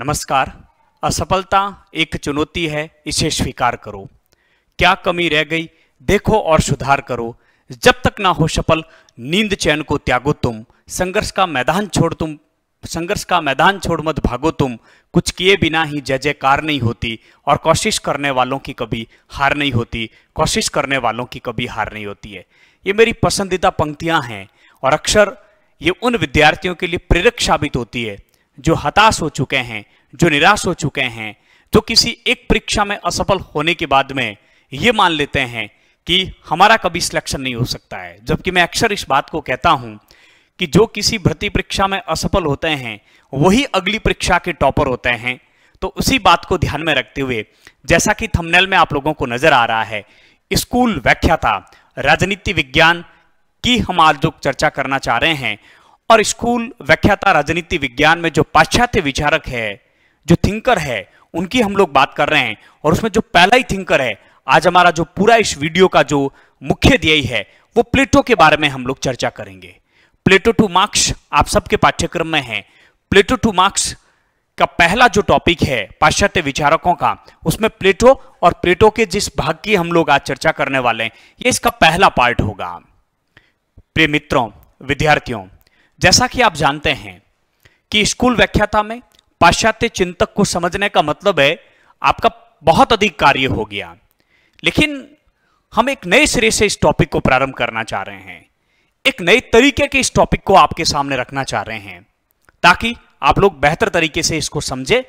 नमस्कार असफलता एक चुनौती है इसे स्वीकार करो क्या कमी रह गई देखो और सुधार करो जब तक ना हो सफल नींद चैन को त्यागो तुम संघर्ष का मैदान छोड़ तुम संघर्ष का मैदान छोड़ मत भागो तुम कुछ किए बिना ही जय जयकार नहीं होती और कोशिश करने वालों की कभी हार नहीं होती कोशिश करने वालों की कभी हार नहीं होती है ये मेरी पसंदीदा पंक्तियाँ हैं और अक्सर ये उन विद्यार्थियों के लिए प्रेरक साबित होती है जो हताश हो चुके हैं जो निराश हो चुके हैं जो तो किसी एक परीक्षा में असफल होने के बाद में ये मान लेते हैं कि हमारा कभी सिलेक्शन नहीं हो सकता है जबकि मैं अक्सर इस बात को कहता हूं कि जो किसी भर्ती परीक्षा में असफल होते हैं वही अगली परीक्षा के टॉपर होते हैं तो उसी बात को ध्यान में रखते हुए जैसा कि थंबनेल में आप लोगों को नजर आ रहा है स्कूल व्याख्याता राजनीति विज्ञान की हम आज जो चर्चा करना चाह रहे हैं और स्कूल व्याख्याता राजनीति विज्ञान में जो पाश्चात्य विचारक है जो थिंकर है उनकी हम लोग बात कर रहे हैं और उसमें जो पहला ही थिंकर है आज हमारा जो पूरा इस वीडियो का जो मुख्य ध्यय है वो प्लेटो के बारे में हम लोग चर्चा करेंगे प्लेटो टू मार्क्स आप सबके पाठ्यक्रम में है प्लेटो टू मार्क्स का पहला जो टॉपिक है पाश्चात्य विचारकों का उसमें प्लेटो और प्लेटो के जिस भाग की हम लोग आज चर्चा करने वाले हैं ये इसका पहला पार्ट होगा प्रिय मित्रों विद्यार्थियों जैसा कि आप जानते हैं कि स्कूल व्याख्याता में पाश्चात्य चिंतक को समझने का मतलब है आपका बहुत अधिक कार्य हो गया लेकिन हम एक नए सिरे से इस टॉपिक को प्रारंभ करना चाह रहे हैं एक नए तरीके के इस टॉपिक को आपके सामने रखना चाह रहे हैं ताकि आप लोग बेहतर तरीके से इसको समझे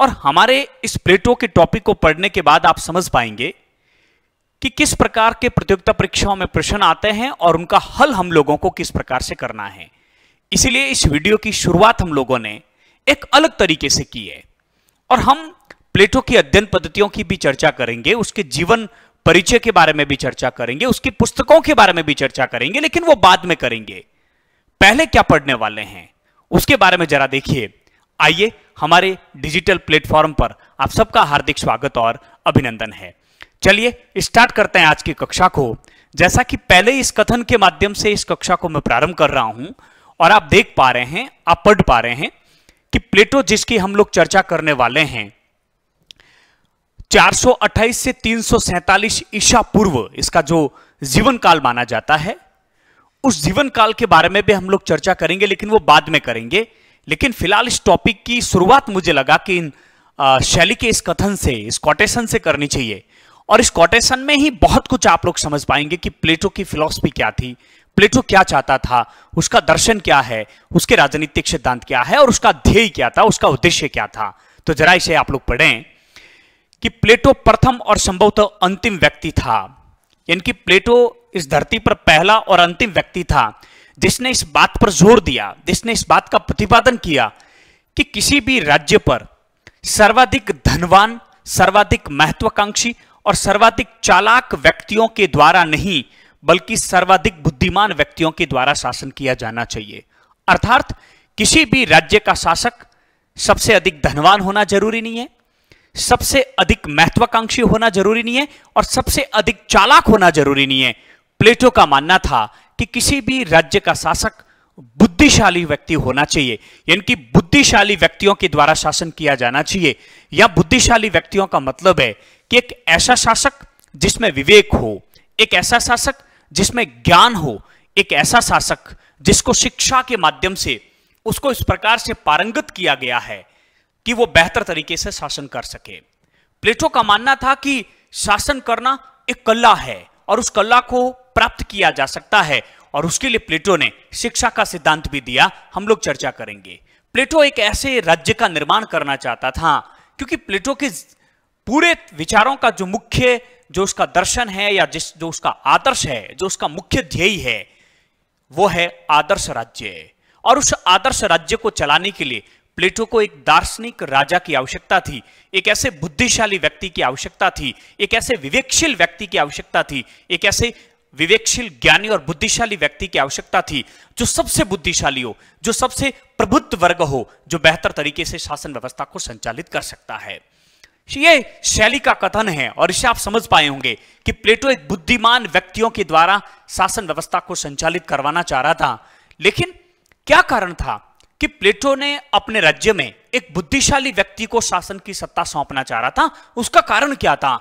और हमारे इस प्लेटो के टॉपिक को पढ़ने के बाद आप समझ पाएंगे कि किस प्रकार के प्रतियोगिता परीक्षाओं में प्रश्न आते हैं और उनका हल हम लोगों को किस प्रकार से करना है इसीलिए इस वीडियो की शुरुआत हम लोगों ने एक अलग तरीके से की है और हम प्लेटो की अध्ययन पद्धतियों की भी चर्चा करेंगे उसके जीवन परिचय के बारे में भी चर्चा करेंगे उसकी पुस्तकों के बारे में भी चर्चा करेंगे लेकिन वो बाद में करेंगे पहले क्या पढ़ने वाले हैं उसके बारे में जरा देखिए आइए हमारे डिजिटल प्लेटफॉर्म पर आप सबका हार्दिक स्वागत और अभिनंदन है चलिए स्टार्ट करते हैं आज की कक्षा को जैसा कि पहले इस कथन के माध्यम से इस कक्षा को मैं प्रारंभ कर रहा हूं और आप देख पा रहे हैं आप पढ़ पा रहे हैं कि प्लेटो जिसकी हम लोग चर्चा करने वाले हैं 428 से तीन ईसा पूर्व इसका जो जीवन काल माना जाता है उस जीवन काल के बारे में भी हम लोग चर्चा करेंगे लेकिन वो बाद में करेंगे लेकिन फिलहाल इस टॉपिक की शुरुआत मुझे लगा कि इन शैली के इस कथन से इस कोटेशन से करनी चाहिए और इस कोटेशन में ही बहुत कुछ आप लोग समझ पाएंगे कि प्लेटो की फिलॉसफी क्या थी प्लेटो क्या चाहता था उसका दर्शन क्या है उसके राजनीतिक सिद्धांत क्या है और उसका ध्येय क्या था उसका उद्देश्य क्या था तो जरा इसे आप लोग पढ़ें कि प्लेटो प्रथम और संभवतः अंतिम व्यक्ति था यानी कि प्लेटो इस धरती पर पहला और अंतिम व्यक्ति था जिसने इस बात पर जोर दिया जिसने इस बात का प्रतिपादन किया कि किसी भी राज्य पर सर्वाधिक धनवान सर्वाधिक महत्वाकांक्षी और सर्वाधिक चालाक व्यक्तियों के द्वारा नहीं बल्कि सर्वाधिक बुद्धिमान व्यक्तियों के द्वारा शासन किया जाना चाहिए अर्थात किसी भी राज्य का शासक सबसे अधिक धनवान होना जरूरी नहीं है सबसे अधिक महत्वाकांक्षी होना जरूरी नहीं है और सबसे अधिक चालाक होना जरूरी नहीं है प्लेटो का मानना था कि किसी भी राज्य का शासक बुद्धिशाली व्यक्ति होना चाहिए यानी कि बुद्धिशाली व्यक्तियों के द्वारा शासन किया जाना चाहिए या बुद्धिशाली व्यक्तियों का मतलब है कि एक ऐसा शासक जिसमें विवेक हो एक ऐसा शासक जिसमें ज्ञान हो एक ऐसा शासक जिसको शिक्षा के माध्यम से उसको इस प्रकार से पारंगत किया गया है कि वो बेहतर तरीके से शासन कर सके प्लेटो का मानना था कि शासन करना एक कला है और उस कला को प्राप्त किया जा सकता है और उसके लिए प्लेटो ने शिक्षा का सिद्धांत भी दिया हम लोग चर्चा करेंगे प्लेटो एक ऐसे राज्य का निर्माण करना चाहता था क्योंकि प्लेटो के पूरे विचारों का जो मुख्य जो उसका दर्शन है या जिस जो उसका आदर्श है जो उसका मुख्य ध्येय है वो है आदर्श राज्य और उस आदर्श राज्य को चलाने के लिए प्लेटो को एक दार्शनिक राजा की आवश्यकता थी एक ऐसे बुद्धिशाली व्यक्ति की आवश्यकता थी एक ऐसे विवेकशील व्यक्ति की आवश्यकता थी एक ऐसे विवेकशील ज्ञानी और बुद्धिशाली व्यक्ति की आवश्यकता थी जो सबसे बुद्धिशाली हो जो सबसे प्रबुद्ध वर्ग हो जो बेहतर तरीके से शासन व्यवस्था को संचालित कर सकता है ये शैली का कथन है और इसे आप समझ पाए होंगे कि प्लेटो एक बुद्धिमान व्यक्तियों के द्वारा शासन व्यवस्था को संचालित करवाना चाह रहा था लेकिन क्या कारण था कि प्लेटो ने अपने राज्य में एक बुद्धिशाली व्यक्ति को शासन की सत्ता सौंपना चाह रहा था उसका कारण क्या था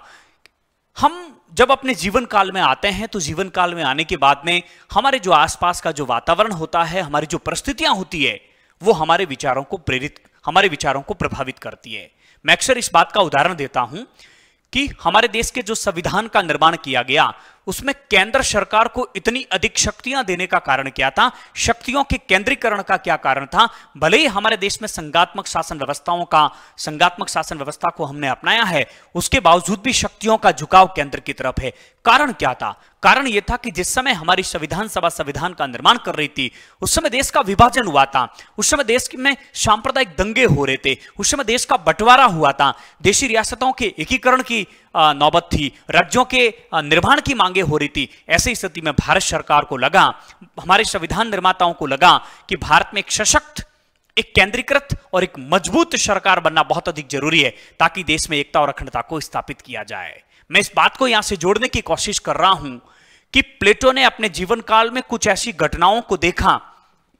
हम जब अपने जीवन काल में आते हैं तो जीवन काल में आने के बाद में हमारे जो आसपास का जो वातावरण होता है हमारी जो परिस्थितियां होती है वो हमारे विचारों को प्रेरित हमारे विचारों को प्रभावित करती है मैं अक्सर इस बात का उदाहरण देता हूं कि हमारे देश के जो संविधान का निर्माण किया गया उसमें केंद्र सरकार को इतनी अधिक शक्तियां देने का कारण क्या था शक्तियों के केंद्रीकरण का क्या कारण था भले ही हमारे देश में संगात्मक शासन व्यवस्थाओं का संगात्मक शासन व्यवस्था को हमने अपनाया है उसके बावजूद भी शक्तियों का झुकाव केंद्र की तरफ है कारण क्या था कारण यह था कि जिस समय हमारी संविधान सभा संविधान का निर्माण कर रही थी उस समय देश का विभाजन हुआ था उस समय देश में सांप्रदायिक दंगे हो रहे थे उस समय देश का बंटवारा हुआ था देशी रियासतों के एकीकरण की नौबत थी राज्यों के निर्माण की मांगे हो रही थी ऐसी स्थिति में भारत सरकार को लगा हमारे संविधान निर्माताओं को लगा कि भारत में एक सशक्त एक केंद्रीकृत और एक मजबूत सरकार बनना बहुत अधिक जरूरी है ताकि देश में एकता और अखंडता को स्थापित किया जाए मैं इस बात को यहां से जोड़ने की कोशिश कर रहा हूं कि प्लेटो ने अपने जीवन काल में कुछ ऐसी घटनाओं को देखा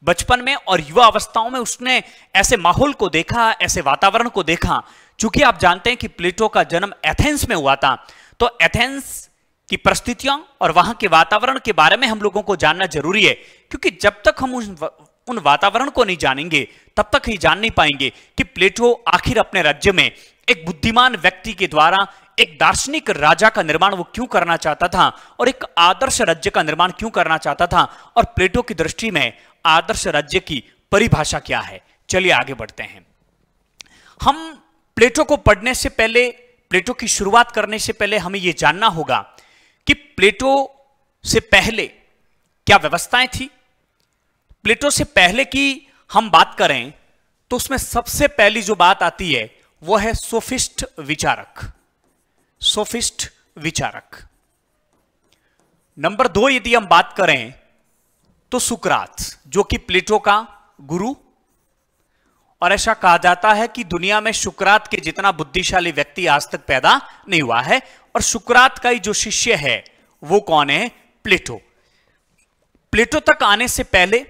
बचपन में और युवा अवस्थाओं में उसने ऐसे माहौल को देखा ऐसे वातावरण को देखा चूंकि आप जानते हैं कि प्लेटो का जन्म एथेंस में हुआ था तो एथेंस की परिस्थितियों और वहां के वातावरण के बारे में हम लोगों को जानना जरूरी है क्योंकि जब तक हम उन उन वातावरण को नहीं जानेंगे तब तक ही जान नहीं पाएंगे कि प्लेटो आखिर अपने राज्य में एक बुद्धिमान व्यक्ति के द्वारा एक दार्शनिक राजा का निर्माण वो क्यों करना चाहता था और एक आदर्श राज्य का निर्माण क्यों करना चाहता था और प्लेटो की दृष्टि में आदर्श राज्य की परिभाषा क्या है चलिए आगे बढ़ते हैं हम प्लेटो को पढ़ने से पहले प्लेटो की शुरुआत करने से पहले हमें यह जानना होगा कि प्लेटो से पहले क्या व्यवस्थाएं थी प्लेटो से पहले की हम बात करें तो उसमें सबसे पहली जो बात आती है वो है सोफिस्ट विचारक सोफिस्ट विचारक नंबर दो यदि हम बात करें तो सुकरात जो कि प्लेटो का गुरु और ऐसा कहा जाता है कि दुनिया में सुकरात के जितना बुद्धिशाली व्यक्ति आज तक पैदा नहीं हुआ है और सुकरात का ही जो शिष्य है वो कौन है प्लेटो प्लेटो तक आने से पहले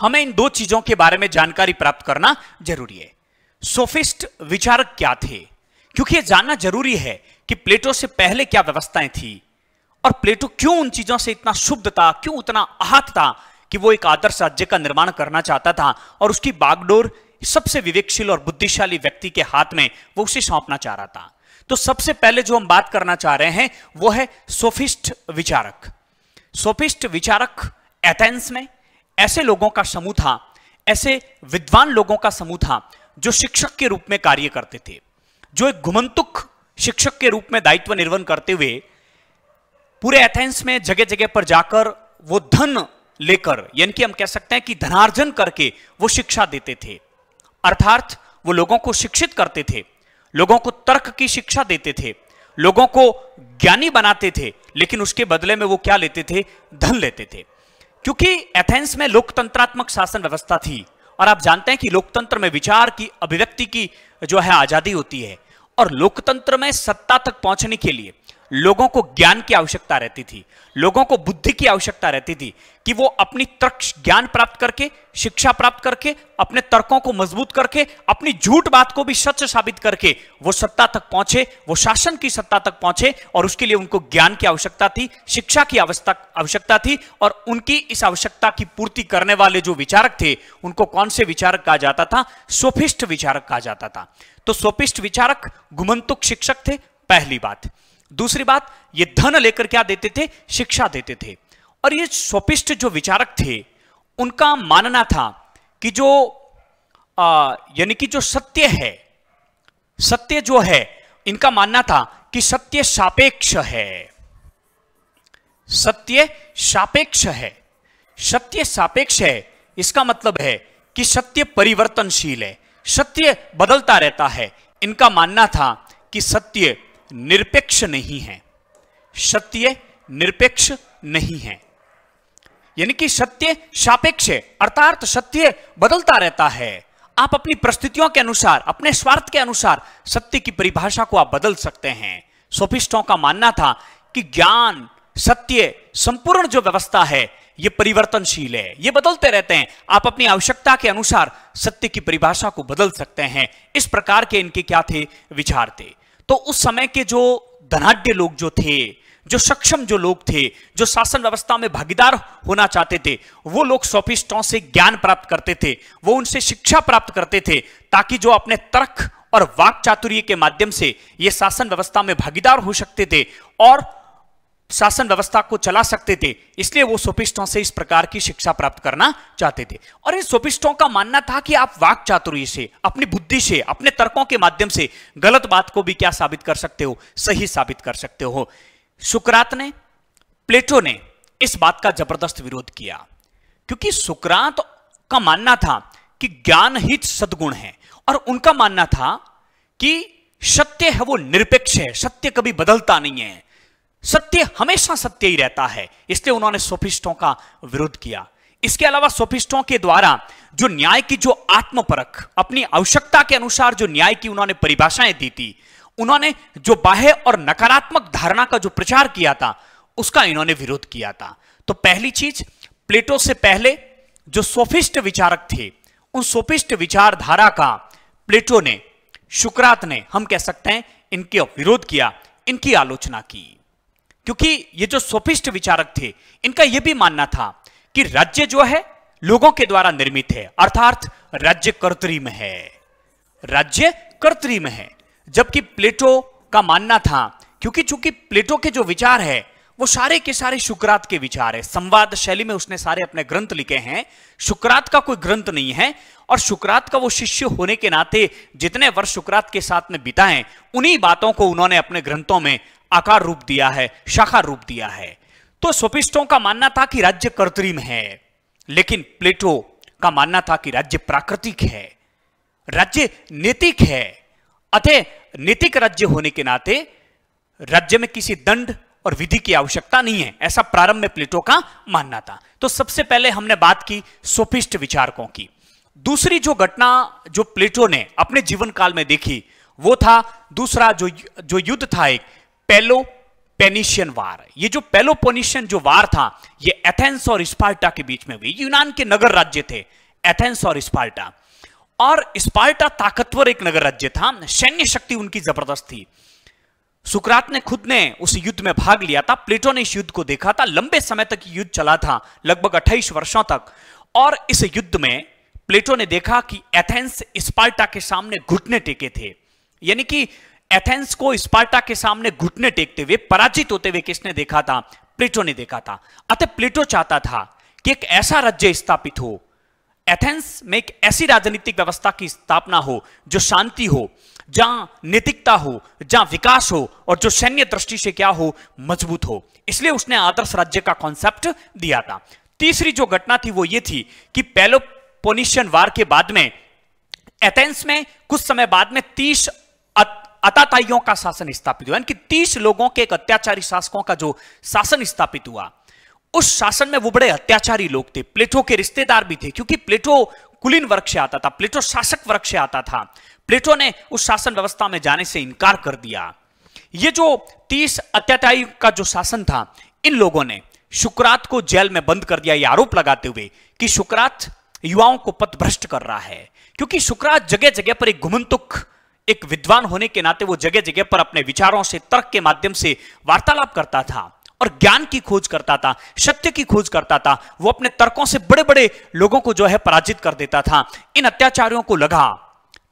हमें इन दो चीजों के बारे में जानकारी प्राप्त करना जरूरी है सोफिस्ट विचारक क्या थे क्योंकि यह जानना जरूरी है कि प्लेटो से पहले क्या व्यवस्थाएं थी और प्लेटो क्यों उन चीजों से इतना शुद्ध था क्यों उतना आहत था कि वो एक आदर्श राज्य का निर्माण करना चाहता था और उसकी बागडोर सबसे विवेकशील और बुद्धिशाली व्यक्ति के हाथ में वो उसे सौंपना चाह रहा था तो सबसे पहले जो हम बात करना चाह रहे हैं वो है सोफिस्ट विचारक सोफिस्ट विचारक एथेंस में ऐसे लोगों का समूह था ऐसे विद्वान लोगों का समूह था जो शिक्षक के रूप में कार्य करते थे जो एक घुमंतुक शिक्षक के रूप में दायित्व निर्वहन करते हुए पूरे एथेंस में जगह जगह पर जाकर वो धन लेकर यानी कि हम कह सकते हैं कि धनार्जन करके वो शिक्षा देते थे अर्थात वो लोगों को शिक्षित करते थे लोगों को तर्क की शिक्षा देते थे लोगों को ज्ञानी बनाते थे लेकिन उसके बदले में वो क्या लेते थे धन लेते थे क्योंकि एथेंस में लोकतंत्रात्मक शासन व्यवस्था थी और आप जानते हैं कि लोकतंत्र में विचार की अभिव्यक्ति की जो है आजादी होती है और लोकतंत्र में सत्ता तक पहुंचने के लिए लोगों को ज्ञान की आवश्यकता रहती थी लोगों को बुद्धि की आवश्यकता रहती थी कि वो अपनी तर्क ज्ञान प्राप्त करके शिक्षा प्राप्त करके अपने तर्कों को मजबूत करके अपनी झूठ बात को भी सच साबित करके वो सत्ता तक पहुंचे वो शासन की सत्ता तक पहुंचे और उसके लिए उनको ज्ञान की आवश्यकता थी शिक्षा की आवश्यकता थी और उनकी इस आवश्यकता की पूर्ति करने वाले जो विचारक थे उनको कौन से विचारक कहा जाता था सोफिस्ट विचारक कहा जाता था तो स्वपिष्ट विचारक गुमंतुक शिक्षक थे पहली बात दूसरी बात ये धन लेकर क्या देते थे शिक्षा देते थे और ये स्वपिष्ट जो विचारक थे उनका मानना था कि जो यानी कि जो सत्य है सत्य जो है इनका मानना था कि सत्य सापेक्ष है सत्य सापेक्ष है सत्य सापेक्ष है इसका मतलब है कि सत्य परिवर्तनशील है सत्य बदलता रहता है इनका मानना था कि सत्य निरपेक्ष नहीं है सत्य निरपेक्ष नहीं है यानी कि सत्य सापेक्ष है अर्थात सत्य बदलता रहता है आप अपनी परिस्थितियों के अनुसार अपने स्वार्थ के अनुसार सत्य की परिभाषा को आप बदल सकते हैं सोफिस्टों का मानना था कि ज्ञान सत्य संपूर्ण जो व्यवस्था है ये परिवर्तनशील है ये बदलते रहते हैं आप अपनी आवश्यकता के अनुसार सत्य की परिभाषा को बदल सकते हैं इस प्रकार के इनके क्या थे विचार थे तो उस समय के जो धनाढ़ लोग जो थे जो सक्षम जो लोग थे जो शासन व्यवस्था में भागीदार होना चाहते थे वो लोग सोफिस्टों से ज्ञान प्राप्त करते थे वो उनसे शिक्षा प्राप्त करते थे ताकि जो अपने तर्क और वाक चातुर्य के माध्यम से ये शासन व्यवस्था में भागीदार हो सकते थे और शासन व्यवस्था को चला सकते थे इसलिए वो सोपिष्टों से इस प्रकार की शिक्षा प्राप्त करना चाहते थे और इन सोपिष्टों का मानना था कि आप वाक चातुर्य से अपनी बुद्धि से अपने तर्कों के माध्यम से गलत बात को भी क्या साबित कर सकते हो सही साबित कर सकते हो सुकरात ने प्लेटो ने इस बात का जबरदस्त विरोध किया क्योंकि सुकरात का मानना था कि ज्ञान ही सदगुण है और उनका मानना था कि सत्य है वो निरपेक्ष है सत्य कभी बदलता नहीं है सत्य हमेशा सत्य ही रहता है इसलिए उन्होंने सोफिस्टों का विरोध किया इसके अलावा सोफिस्टों के द्वारा जो न्याय की जो आत्मपरख अपनी आवश्यकता के अनुसार जो न्याय की उन्होंने परिभाषाएं दी थी उन्होंने जो बाह्य और नकारात्मक धारणा का जो प्रचार किया था उसका इन्होंने विरोध किया था तो पहली चीज प्लेटो से पहले जो सोफिस्ट विचारक थे उन सोफिस्ट विचारधारा का प्लेटो ने शुक्रात ने हम कह सकते हैं इनके विरोध किया इनकी आलोचना की क्योंकि ये जो सोपिष्ट विचारक थे इनका यह भी मानना था कि राज्य जो है लोगों के द्वारा निर्मित है अर्थात राज्य कर्तरी में है राज्य कर्तरी में है जबकि प्लेटो का मानना था क्योंकि चूंकि प्लेटो के जो विचार है वो सारे के सारे शुक्रात के विचार है संवाद शैली में उसने सारे अपने ग्रंथ लिखे हैं शुक्रात का कोई ग्रंथ नहीं है और शुक्रात का वो शिष्य होने के नाते जितने वर्ष शुक्रात के साथ में बिताए उन्हीं बातों को उन्होंने अपने ग्रंथों में आकार रूप दिया है शाखा रूप दिया है तो सोपिस्टों का मानना था कि राज्य कृत्रिम है लेकिन प्लेटो का मानना था कि राज्य प्राकृतिक है राज्य नैतिक है अतः नैतिक राज्य होने के नाते राज्य में किसी दंड और विधि की आवश्यकता नहीं है ऐसा प्रारंभ में प्लेटो का मानना था तो सबसे पहले हमने बात की स्वपिष्ट विचारकों की दूसरी जो घटना जो प्लेटो ने अपने जीवन काल में देखी वो था दूसरा जो जो युद्ध था एक पेलो पेनिशियन वार ये जो पेलो पेलोपोनिशियन जो वार था ये एथेंस और स्पार्टा के बीच में हुई यूनान के नगर राज्य थे एथेंस और स्पार्टा और स्पार्टा ताकतवर एक नगर राज्य था सैन्य शक्ति उनकी जबरदस्त थी सुकरात ने खुद ने उस युद्ध में भाग लिया था प्लेटो ने इस युद्ध को देखा था लंबे समय तक युद्ध चला था लगभग 28 वर्षों तक और इस युद्ध में प्लेटो ने देखा कि एथेंस स्पार्टा के सामने घुटने टेके थे यानी कि एथेंस को स्पार्टा के सामने घुटने टेकते हुए पराजित होते हुए किसने देखा था प्लेटो ने देखा था अतः प्लेटो चाहता था कि एक ऐसा राज्य स्थापित हो एथेंस में एक ऐसी राजनीतिक व्यवस्था की स्थापना हो जो शांति हो जहां नैतिकता हो जहां विकास हो और जो सैन्य दृष्टि से क्या हो मजबूत हो इसलिए उसने आदर्श राज्य का कॉन्सेप्ट दिया था तीसरी जो घटना थी वो ये थी कि पेलोपोनिशियन वार के बाद में एथेंस में कुछ समय बाद में तीस अताताइयों का शासन स्थापित हुआ यानी तीस लोगों के एक अत्याचारी शासकों का जो शासन स्थापित हुआ उस शासन में वो बड़े अत्याचारी लोग थे प्लेटो के रिश्तेदार भी थे क्योंकि प्लेटो कुलीन वर्ग से आता था प्लेटो शासक वर्ग से आता था प्लेटो ने उस शासन व्यवस्था में जाने से इनकार कर दिया ये जो तीस अत्याचारी का जो शासन था इन लोगों ने शुक्रात को जेल में बंद कर दिया ये आरोप लगाते हुए कि शुक्रात युवाओं को पथ भ्रष्ट कर रहा है क्योंकि शुक्रात जगह जगह पर एक घुमंतुक एक विद्वान होने के नाते वो जगह जगह पर अपने विचारों से तर्क के माध्यम से वार्तालाप करता था और ज्ञान की खोज करता था सत्य की खोज करता था वो अपने तर्कों से बड़े बड़े लोगों को जो है पराजित कर देता था इन अत्याचारियों को लगा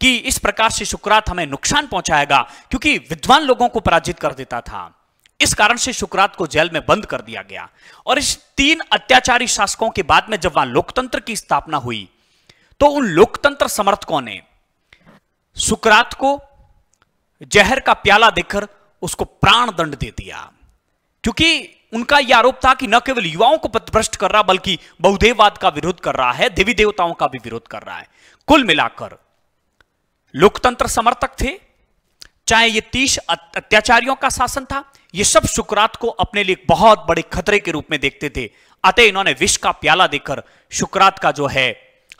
कि इस प्रकार से सुकरात हमें नुकसान पहुंचाएगा क्योंकि विद्वान लोगों को पराजित कर देता था इस कारण से सुकरात को जेल में बंद कर दिया गया और इस तीन अत्याचारी शासकों के बाद में जब वहां लोकतंत्र की स्थापना हुई तो उन लोकतंत्र समर्थकों ने सुकरात को जहर का प्याला देकर उसको प्राण दंड दे दिया क्योंकि उनका यह आरोप था कि न केवल युवाओं को पथभ्रष्ट कर रहा बल्कि बहुदेववाद का विरोध कर रहा है देवी देवताओं का भी विरोध कर रहा है कुल मिलाकर लोकतंत्र समर्थक थे चाहे ये तीस अत्याचारियों का शासन था ये सब सुकरात को अपने लिए बहुत बड़े खतरे के रूप में देखते थे अतः इन्होंने विष का प्याला देकर सुकरात का जो है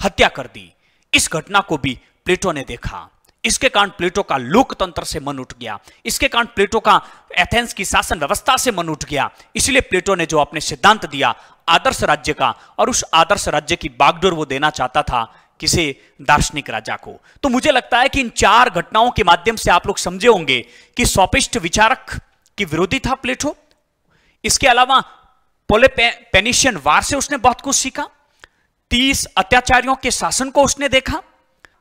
हत्या कर दी इस घटना को भी प्लेटो ने देखा इसके कारण प्लेटो का लोकतंत्र से मन उठ गया इसके कारण प्लेटो का एथेंस की शासन व्यवस्था से मन उठ गया इसलिए प्लेटो ने जो अपने सिद्धांत दिया आदर्श राज्य का और उस आदर्श राज्य की बागडोर वो देना चाहता था किसी दार्शनिक राजा को तो मुझे लगता है कि इन चार घटनाओं के माध्यम से आप लोग समझे होंगे कि सॉपिस्ट विचारक की विरोधी था प्लेटो इसके अलावा पेनिशियन वार से उसने बहुत कुछ सीखा तीस अत्याचारियों के शासन को उसने देखा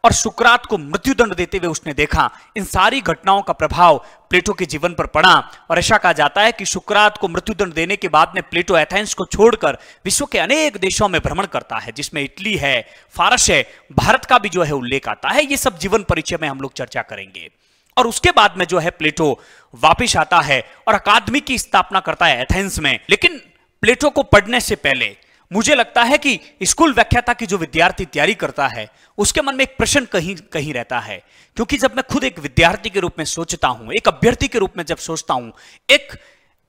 और सुकरात को मृत्युदंड देते हुए उसने देखा इन सारी घटनाओं का प्रभाव प्लेटो के जीवन पर पड़ा और ऐसा कहा जाता है कि सुकरात को मृत्युदंड देने के बाद में प्लेटो एथेंस को छोड़कर विश्व के अनेक देशों में भ्रमण करता है जिसमें इटली है फारस है भारत का भी जो है उल्लेख आता है ये सब जीवन परिचय में हम लोग चर्चा करेंगे और उसके बाद में जो है प्लेटो वापिस आता है और अकादमी की स्थापना करता है एथेंस में लेकिन प्लेटो को पढ़ने से पहले मुझे लगता है कि स्कूल व्याख्याता की जो विद्यार्थी तैयारी करता है उसके मन में एक प्रश्न कहीं कहीं रहता है क्योंकि जब मैं खुद एक विद्यार्थी के रूप में सोचता हूं एक अभ्यर्थी के रूप में जब सोचता हूं एक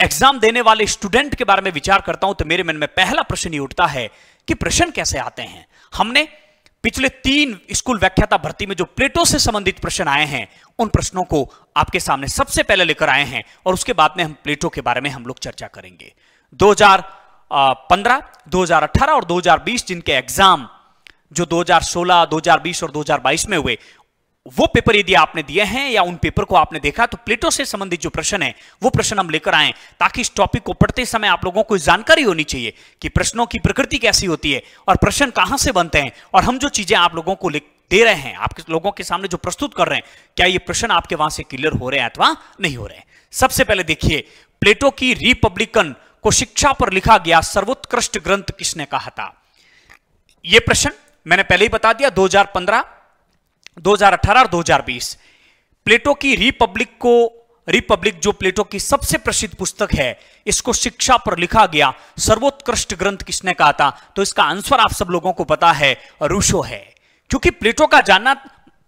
एग्जाम देने वाले स्टूडेंट के बारे में विचार करता हूं तो मेरे मन में पहला प्रश्न ये उठता है कि प्रश्न कैसे आते हैं हमने पिछले तीन स्कूल व्याख्याता भर्ती में जो प्लेटो से संबंधित प्रश्न आए हैं उन प्रश्नों को आपके सामने सबसे पहले लेकर आए हैं और उसके बाद में हम प्लेटो के बारे में हम लोग चर्चा करेंगे 2000 पंद्रह 2018 और 2020 जिनके एग्जाम जो 2016, 2020 और 2022 में हुए वो पेपर यदि आपने दिए हैं या उन पेपर को आपने देखा तो प्लेटो से संबंधित जो प्रश्न है वो प्रश्न हम लेकर आए ताकि इस टॉपिक को पढ़ते समय आप लोगों को जानकारी होनी चाहिए कि प्रश्नों की प्रकृति कैसी होती है और प्रश्न कहां से बनते हैं और हम जो चीजें आप लोगों को दे रहे हैं आपके लोगों के सामने जो प्रस्तुत कर रहे हैं क्या ये प्रश्न आपके वहां से क्लियर हो रहे हैं अथवा नहीं हो रहे हैं सबसे पहले देखिए प्लेटो की रिपब्लिकन को शिक्षा पर लिखा गया सर्वोत्कृष्ट ग्रंथ किसने कहा था यह प्रश्न मैंने पहले ही बता दिया 2015, 2018 और 2020 प्लेटो की रिपब्लिक को रिपब्लिक जो प्लेटो की सबसे प्रसिद्ध पुस्तक है इसको शिक्षा पर लिखा गया सर्वोत्कृष्ट ग्रंथ किसने कहा था तो इसका आंसर आप सब लोगों को पता है रूसो है क्योंकि प्लेटो का जानना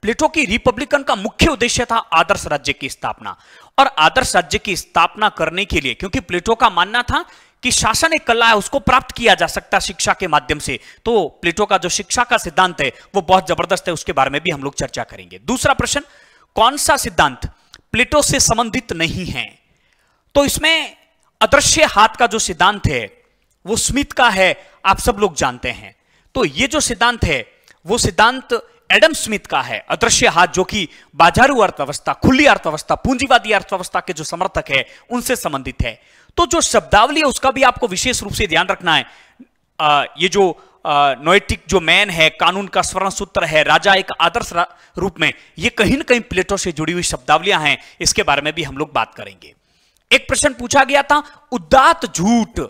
प्लेटो की रिपब्लिकन का मुख्य उद्देश्य था आदर्श राज्य की स्थापना और आदर्श राज्य की स्थापना करने के लिए क्योंकि प्लेटो का मानना था कि शासन एक कला है उसको प्राप्त किया जा सकता है शिक्षा के माध्यम से तो प्लेटो का जो शिक्षा का सिद्धांत है वो बहुत जबरदस्त है उसके बारे में भी हम लोग चर्चा करेंगे दूसरा प्रश्न कौन सा सिद्धांत प्लेटो से संबंधित नहीं है तो इसमें अदृश्य हाथ का जो सिद्धांत है वो स्मित का है आप सब लोग जानते हैं तो ये जो सिद्धांत है वो सिद्धांत एडम स्मिथ का है अदृश्य हाथ जो कि बाजारू अर्थव्यवस्था खुली अर्थव्यवस्था पूंजीवादी अर्थव्यवस्था के जो समर्थक है उनसे संबंधित है तो जो शब्दावली है उसका भी आपको विशेष रूप से ध्यान रखना है आ, ये जो नोएटिक जो मैन है कानून का स्वर्ण सूत्र है राजा एक आदर्श रूप में ये कहीं ना कहीं प्लेटो से जुड़ी हुई शब्दावलियां हैं इसके बारे में भी हम लोग बात करेंगे एक प्रश्न पूछा गया था उदात झूठ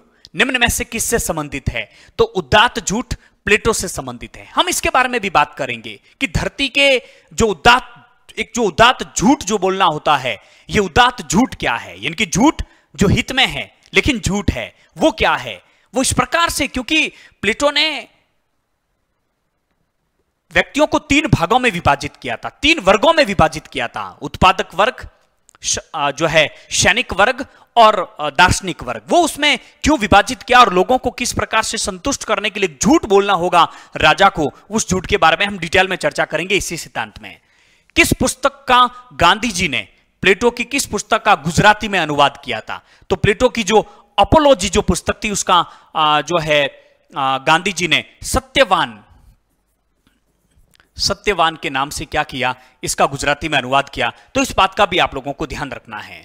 निम्न में से किससे संबंधित है तो उदात झूठ प्लेटो से संबंधित है हम इसके बारे में भी बात करेंगे कि धरती के जो उदात एक जो उदात झूठ जो बोलना होता है ये उदात झूठ क्या है यानी कि झूठ जो हित में है लेकिन झूठ है वो क्या है वो इस प्रकार से क्योंकि प्लेटो ने व्यक्तियों को तीन भागों में विभाजित किया था तीन वर्गों में विभाजित किया था उत्पादक वर्ग जो है सैनिक वर्ग और दार्शनिक वर्ग वो उसमें क्यों विभाजित किया और लोगों को किस प्रकार से संतुष्ट करने के लिए झूठ बोलना होगा राजा को उस झूठ के बारे में हम डिटेल में चर्चा करेंगे इसी सिद्धांत में किस पुस्तक का गांधी जी ने प्लेटो की किस पुस्तक का गुजराती में अनुवाद किया था तो प्लेटो की जो अपोलोजी जो पुस्तक थी उसका जो है गांधी जी ने सत्यवान सत्यवान के नाम से क्या किया इसका गुजराती में अनुवाद किया तो इस बात का भी आप लोगों को ध्यान रखना है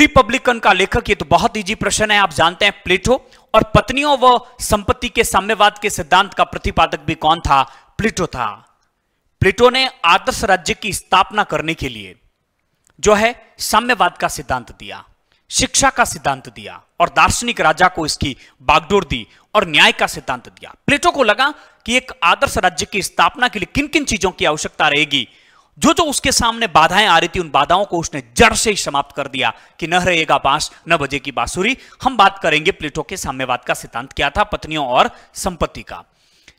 रिपब्लिकन का लेखक ये तो बहुत ईजी प्रश्न है आप जानते हैं प्लेटो और पत्नियों व संपत्ति के साम्यवाद के सिद्धांत का प्रतिपादक भी कौन था प्लेटो था प्लेटो ने आदर्श राज्य की स्थापना करने के लिए जो है साम्यवाद का सिद्धांत दिया शिक्षा का सिद्धांत दिया और दार्शनिक राजा को इसकी बागडोर दी और न्याय का सिद्धांत दिया प्लेटो को लगा कि एक आदर्श राज्य की स्थापना के लिए किन किन चीजों की आवश्यकता रहेगी जो जो उसके सामने बाधाएं आ रही थी उन बाधाओं को उसने जड़ से ही समाप्त कर दिया कि न रहेगा बांस न बजेगी बांसुरी हम बात करेंगे प्लेटो के साम्यवाद का सिद्धांत क्या था पत्नियों और संपत्ति का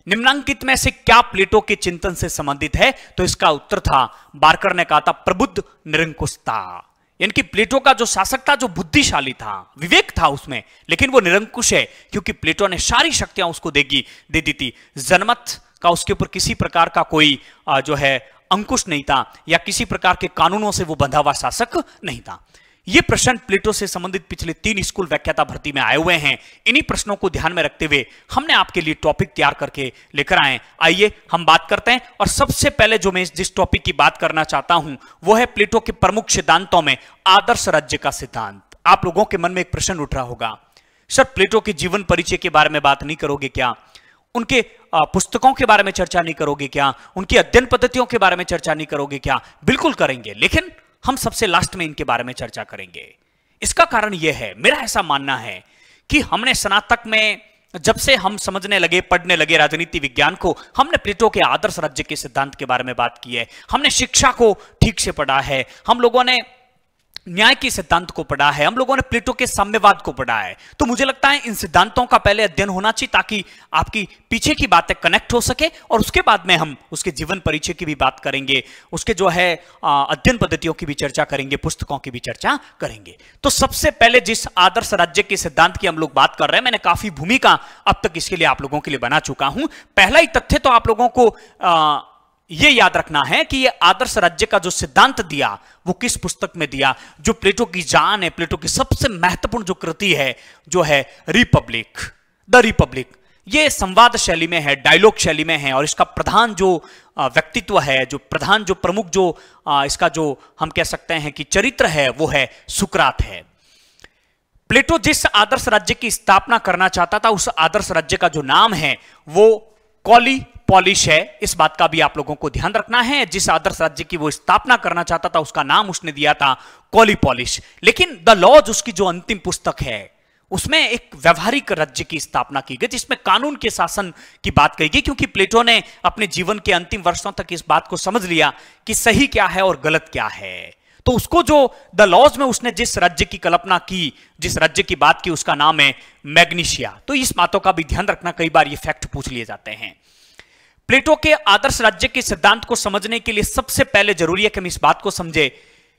निम्नांकित में से क्या प्लेटो के चिंतन से संबंधित है तो इसका उत्तर था बारकर ने कहा था प्रबुद्ध निरंकुशता यानी प्लेटो का जो शासक था जो बुद्धिशाली था विवेक था उसमें लेकिन वो निरंकुश है क्योंकि प्लेटो ने सारी शक्तियां उसको देगी दे दी थी जनमत का उसके ऊपर किसी प्रकार का कोई जो है अंकुश नहीं था या किसी प्रकार के कानूनों से वो बंधा हुआ शासक नहीं था ये प्रश्न प्लेटो से संबंधित पिछले तीन स्कूल व्याख्याता भर्ती में आए हुए हैं इन्हीं प्रश्नों को ध्यान में रखते हुए हमने आपके लिए टॉपिक तैयार करके लेकर आए आइए हम बात करते हैं और सबसे पहले जो मैं जिस टॉपिक की बात करना चाहता हूं वो है प्लेटो के प्रमुख सिद्धांतों में आदर्श राज्य का सिद्धांत आप लोगों के मन में एक प्रश्न उठ रहा होगा सर प्लेटो के जीवन परिचय के बारे में बात नहीं करोगे क्या उनके पुस्तकों के बारे में चर्चा नहीं करोगे क्या उनकी अध्ययन पद्धतियों के बारे में चर्चा नहीं करोगे क्या बिल्कुल करेंगे लेकिन हम सबसे लास्ट में इनके बारे में चर्चा करेंगे इसका कारण यह है मेरा ऐसा मानना है कि हमने स्नातक में जब से हम समझने लगे पढ़ने लगे राजनीति विज्ञान को हमने प्लेटो के आदर्श राज्य के सिद्धांत के बारे में बात की है हमने शिक्षा को ठीक से पढ़ा है हम लोगों ने न्याय के सिद्धांत को पढ़ा है हम लोगों ने प्लेटो के साम्यवाद को पढ़ा है तो मुझे लगता है इन सिद्धांतों का पहले अध्ययन होना चाहिए ताकि आपकी पीछे की बातें कनेक्ट हो सके और उसके बाद में हम उसके जीवन परिचय की भी बात करेंगे उसके जो है अध्ययन पद्धतियों की भी चर्चा करेंगे पुस्तकों की भी चर्चा करेंगे तो सबसे पहले जिस आदर्श राज्य के सिद्धांत की हम लोग बात कर रहे हैं मैंने काफी भूमिका अब तक इसके लिए आप लोगों के लिए बना चुका हूं पहला ही तथ्य तो आप लोगों को ये याद रखना है कि यह आदर्श राज्य का जो सिद्धांत दिया वो किस पुस्तक में दिया जो प्लेटो की जान है प्लेटो की सबसे महत्वपूर्ण जो कृति है जो है रिपब्लिक द रिपब्लिक ये संवाद शैली में है डायलॉग शैली में है और इसका प्रधान जो व्यक्तित्व है जो प्रधान जो प्रमुख जो इसका जो हम कह सकते हैं कि चरित्र है वो है सुकरात है प्लेटो जिस आदर्श राज्य की स्थापना करना चाहता था उस आदर्श राज्य का जो नाम है वो कॉली पॉलिश है इस बात का भी आप लोगों को ध्यान रखना है जिस आदर्श राज्य की वो स्थापना करना चाहता था उसका नाम उसने दिया था कॉली पॉलिश लेकिन द लॉज उसकी जो अंतिम पुस्तक है उसमें एक व्यवहारिक राज्य की स्थापना की गई जिसमें कानून के शासन की बात कही गई क्योंकि प्लेटो ने अपने जीवन के अंतिम वर्षों तक इस बात को समझ लिया कि सही क्या है और गलत क्या है तो उसको जो द लॉज में उसने जिस राज्य की कल्पना की जिस राज्य की बात की उसका नाम है मैग्नीशिया तो इस बातों का भी ध्यान रखना कई बार ये फैक्ट पूछ लिए जाते हैं प्लेटो के आदर्श राज्य के सिद्धांत को समझने के लिए सबसे पहले जरूरी है कि हम इस बात को समझे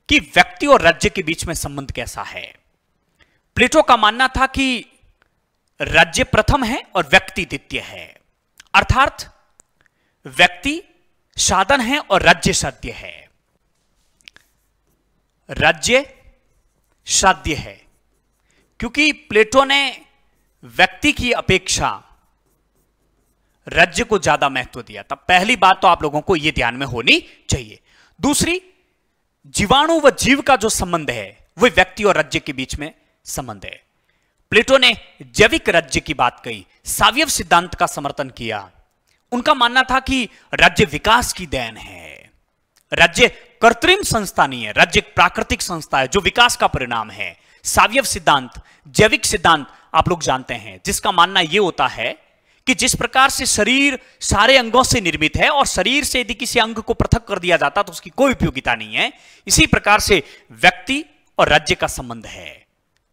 कि व्यक्ति और राज्य के बीच में संबंध कैसा है प्लेटो का मानना था कि राज्य प्रथम है और व्यक्ति द्वितीय है अर्थात व्यक्ति साधन है और राज्य साध्य है राज्य साध्य है क्योंकि प्लेटो ने व्यक्ति की अपेक्षा राज्य को ज्यादा महत्व दिया था पहली बात तो आप लोगों को यह ध्यान में होनी चाहिए दूसरी जीवाणु व जीव का जो संबंध है वह व्यक्ति और राज्य के बीच में संबंध है प्लेटो ने जैविक राज्य की बात कही सावय सिद्धांत का समर्थन किया उनका मानना था कि राज्य विकास की देन है राज्य कृत्रिम संस्था नहीं है राज्य प्राकृतिक संस्था है जो विकास का परिणाम है सावय सिद्धांत जैविक सिद्धांत आप लोग जानते हैं जिसका मानना यह होता है कि जिस प्रकार से शरीर सारे अंगों से निर्मित है और शरीर से यदि किसी अंग को पृथक कर दिया जाता तो उसकी कोई उपयोगिता नहीं है इसी प्रकार से व्यक्ति और राज्य का संबंध है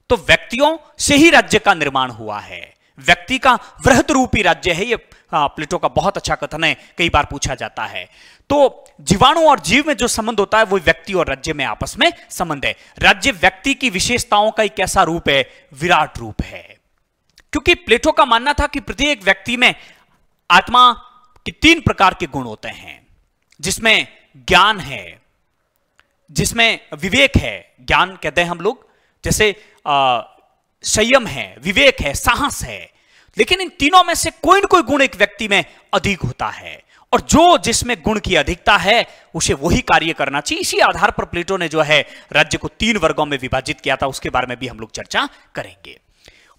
तो व्यक्तियों से ही राज्य का निर्माण हुआ है व्यक्ति का वृहद रूपी राज्य है ये हाँ, प्लेटो का बहुत अच्छा कथन है कई बार पूछा जाता है तो जीवाणु और जीव में जो संबंध होता है वो व्यक्ति और राज्य में आपस में संबंध है राज्य व्यक्ति की विशेषताओं का एक ऐसा रूप है विराट रूप है क्योंकि प्लेटो का मानना था कि प्रत्येक व्यक्ति में आत्मा के तीन प्रकार के गुण होते हैं जिसमें ज्ञान है जिसमें विवेक है ज्ञान कहते हैं हम लोग जैसे संयम है विवेक है साहस है लेकिन इन तीनों में से कोई ना कोई गुण एक व्यक्ति में अधिक होता है और जो जिसमें गुण की अधिकता है उसे वही कार्य करना चाहिए इसी आधार पर प्लेटो ने जो है राज्य को तीन वर्गों में विभाजित किया था उसके बारे में भी हम लोग चर्चा करेंगे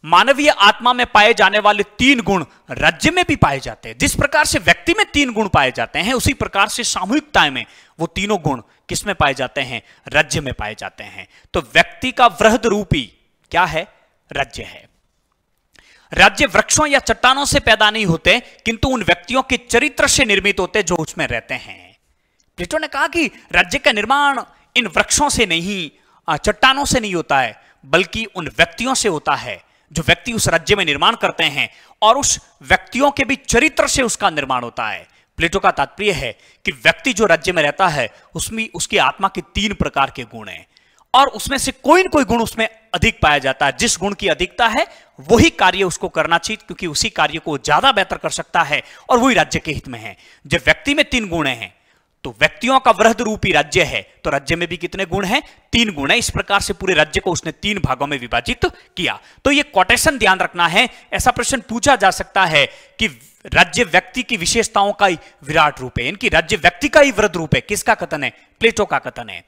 मानवीय आत्मा में पाए जाने वाले तीन गुण राज्य में भी पाए जाते हैं जिस प्रकार से व्यक्ति में तीन गुण पाए जाते हैं उसी प्रकार से सामूहिकता में वो तीनों गुण किस में पाए जाते हैं राज्य में पाए जाते हैं तो व्यक्ति का वृहद रूपी क्या है राज्य है राज्य वृक्षों या चट्टानों से पैदा नहीं होते किंतु उन व्यक्तियों के चरित्र से निर्मित होते जो उसमें रहते हैं प्लेटो ने कहा कि राज्य का निर्माण इन वृक्षों से नहीं चट्टानों से नहीं होता है बल्कि उन व्यक्तियों से होता है जो व्यक्ति उस राज्य में निर्माण करते हैं और उस व्यक्तियों के भी चरित्र से उसका निर्माण होता है प्लेटो का तात्पर्य है कि व्यक्ति जो राज्य में रहता है उसमें उसकी आत्मा के तीन प्रकार के गुण हैं और उसमें से कोई ना कोई गुण उसमें अधिक पाया जाता है जिस गुण की अधिकता है वही कार्य उसको करना चाहिए क्योंकि उसी कार्य को ज्यादा बेहतर कर सकता है और वही राज्य के हित में है जब व्यक्ति में तीन गुण हैं तो व्यक्तियों का वृहद रूपी राज्य है तो राज्य में भी कितने गुण हैं तीन गुण है इस प्रकार से पूरे राज्य को उसने तीन भागों में विभाजित किया तो यह कोटेशन ध्यान रखना है ऐसा प्रश्न पूछा जा सकता है कि राज्य व्यक्ति की विशेषताओं का ही विराट रूप है इनकी राज्य व्यक्ति का ही वृद्ध रूप है किसका कथन है प्लेटो का कथन है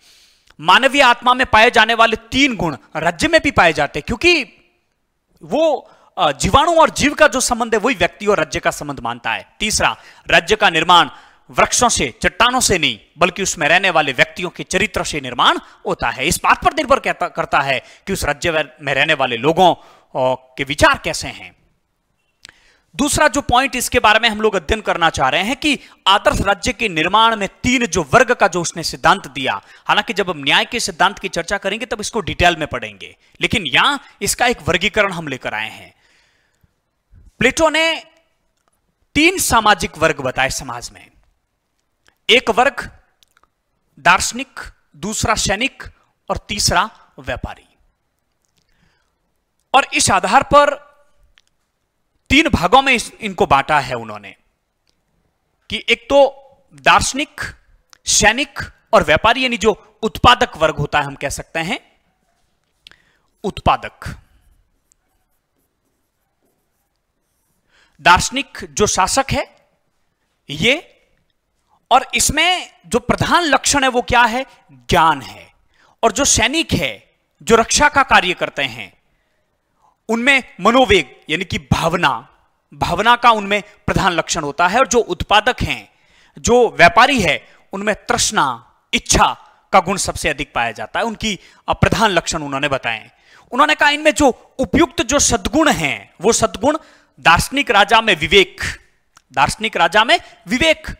मानवीय आत्मा में पाए जाने वाले तीन गुण राज्य में भी पाए जाते हैं क्योंकि वो जीवाणु और जीव का जो संबंध है वही व्यक्ति और राज्य का संबंध मानता है तीसरा राज्य का निर्माण वृक्षों से चट्टानों से नहीं बल्कि उसमें रहने वाले व्यक्तियों के चरित्र से निर्माण होता है इस बात पर निर्भर करता है कि उस राज्य में रहने वाले लोगों के विचार कैसे हैं दूसरा जो पॉइंट इसके बारे में हम लोग अध्ययन करना चाह रहे हैं कि आदर्श राज्य के निर्माण में तीन जो वर्ग का जो उसने सिद्धांत दिया हालांकि जब हम न्याय के सिद्धांत की चर्चा करेंगे तब इसको डिटेल में पढ़ेंगे लेकिन यहां इसका एक वर्गीकरण हम लेकर आए हैं प्लेटो ने तीन सामाजिक वर्ग बताए समाज में एक वर्ग दार्शनिक दूसरा सैनिक और तीसरा व्यापारी और इस आधार पर तीन भागों में इनको बांटा है उन्होंने कि एक तो दार्शनिक सैनिक और व्यापारी यानी जो उत्पादक वर्ग होता है हम कह सकते हैं उत्पादक दार्शनिक जो शासक है ये और इसमें जो प्रधान लक्षण है वो क्या है ज्ञान है और जो सैनिक है जो रक्षा का कार्य करते हैं उनमें मनोवेग यानी कि भावना भावना का उनमें प्रधान लक्षण होता है और जो उत्पादक हैं जो व्यापारी है उनमें तृष्णा इच्छा का गुण सबसे अधिक पाया जाता है उनकी प्रधान लक्षण उन्होंने बताए उन्होंने कहा इनमें जो उपयुक्त जो सदगुण हैं वो सदगुण दार्शनिक राजा में विवेक दार्शनिक राजा में विवेक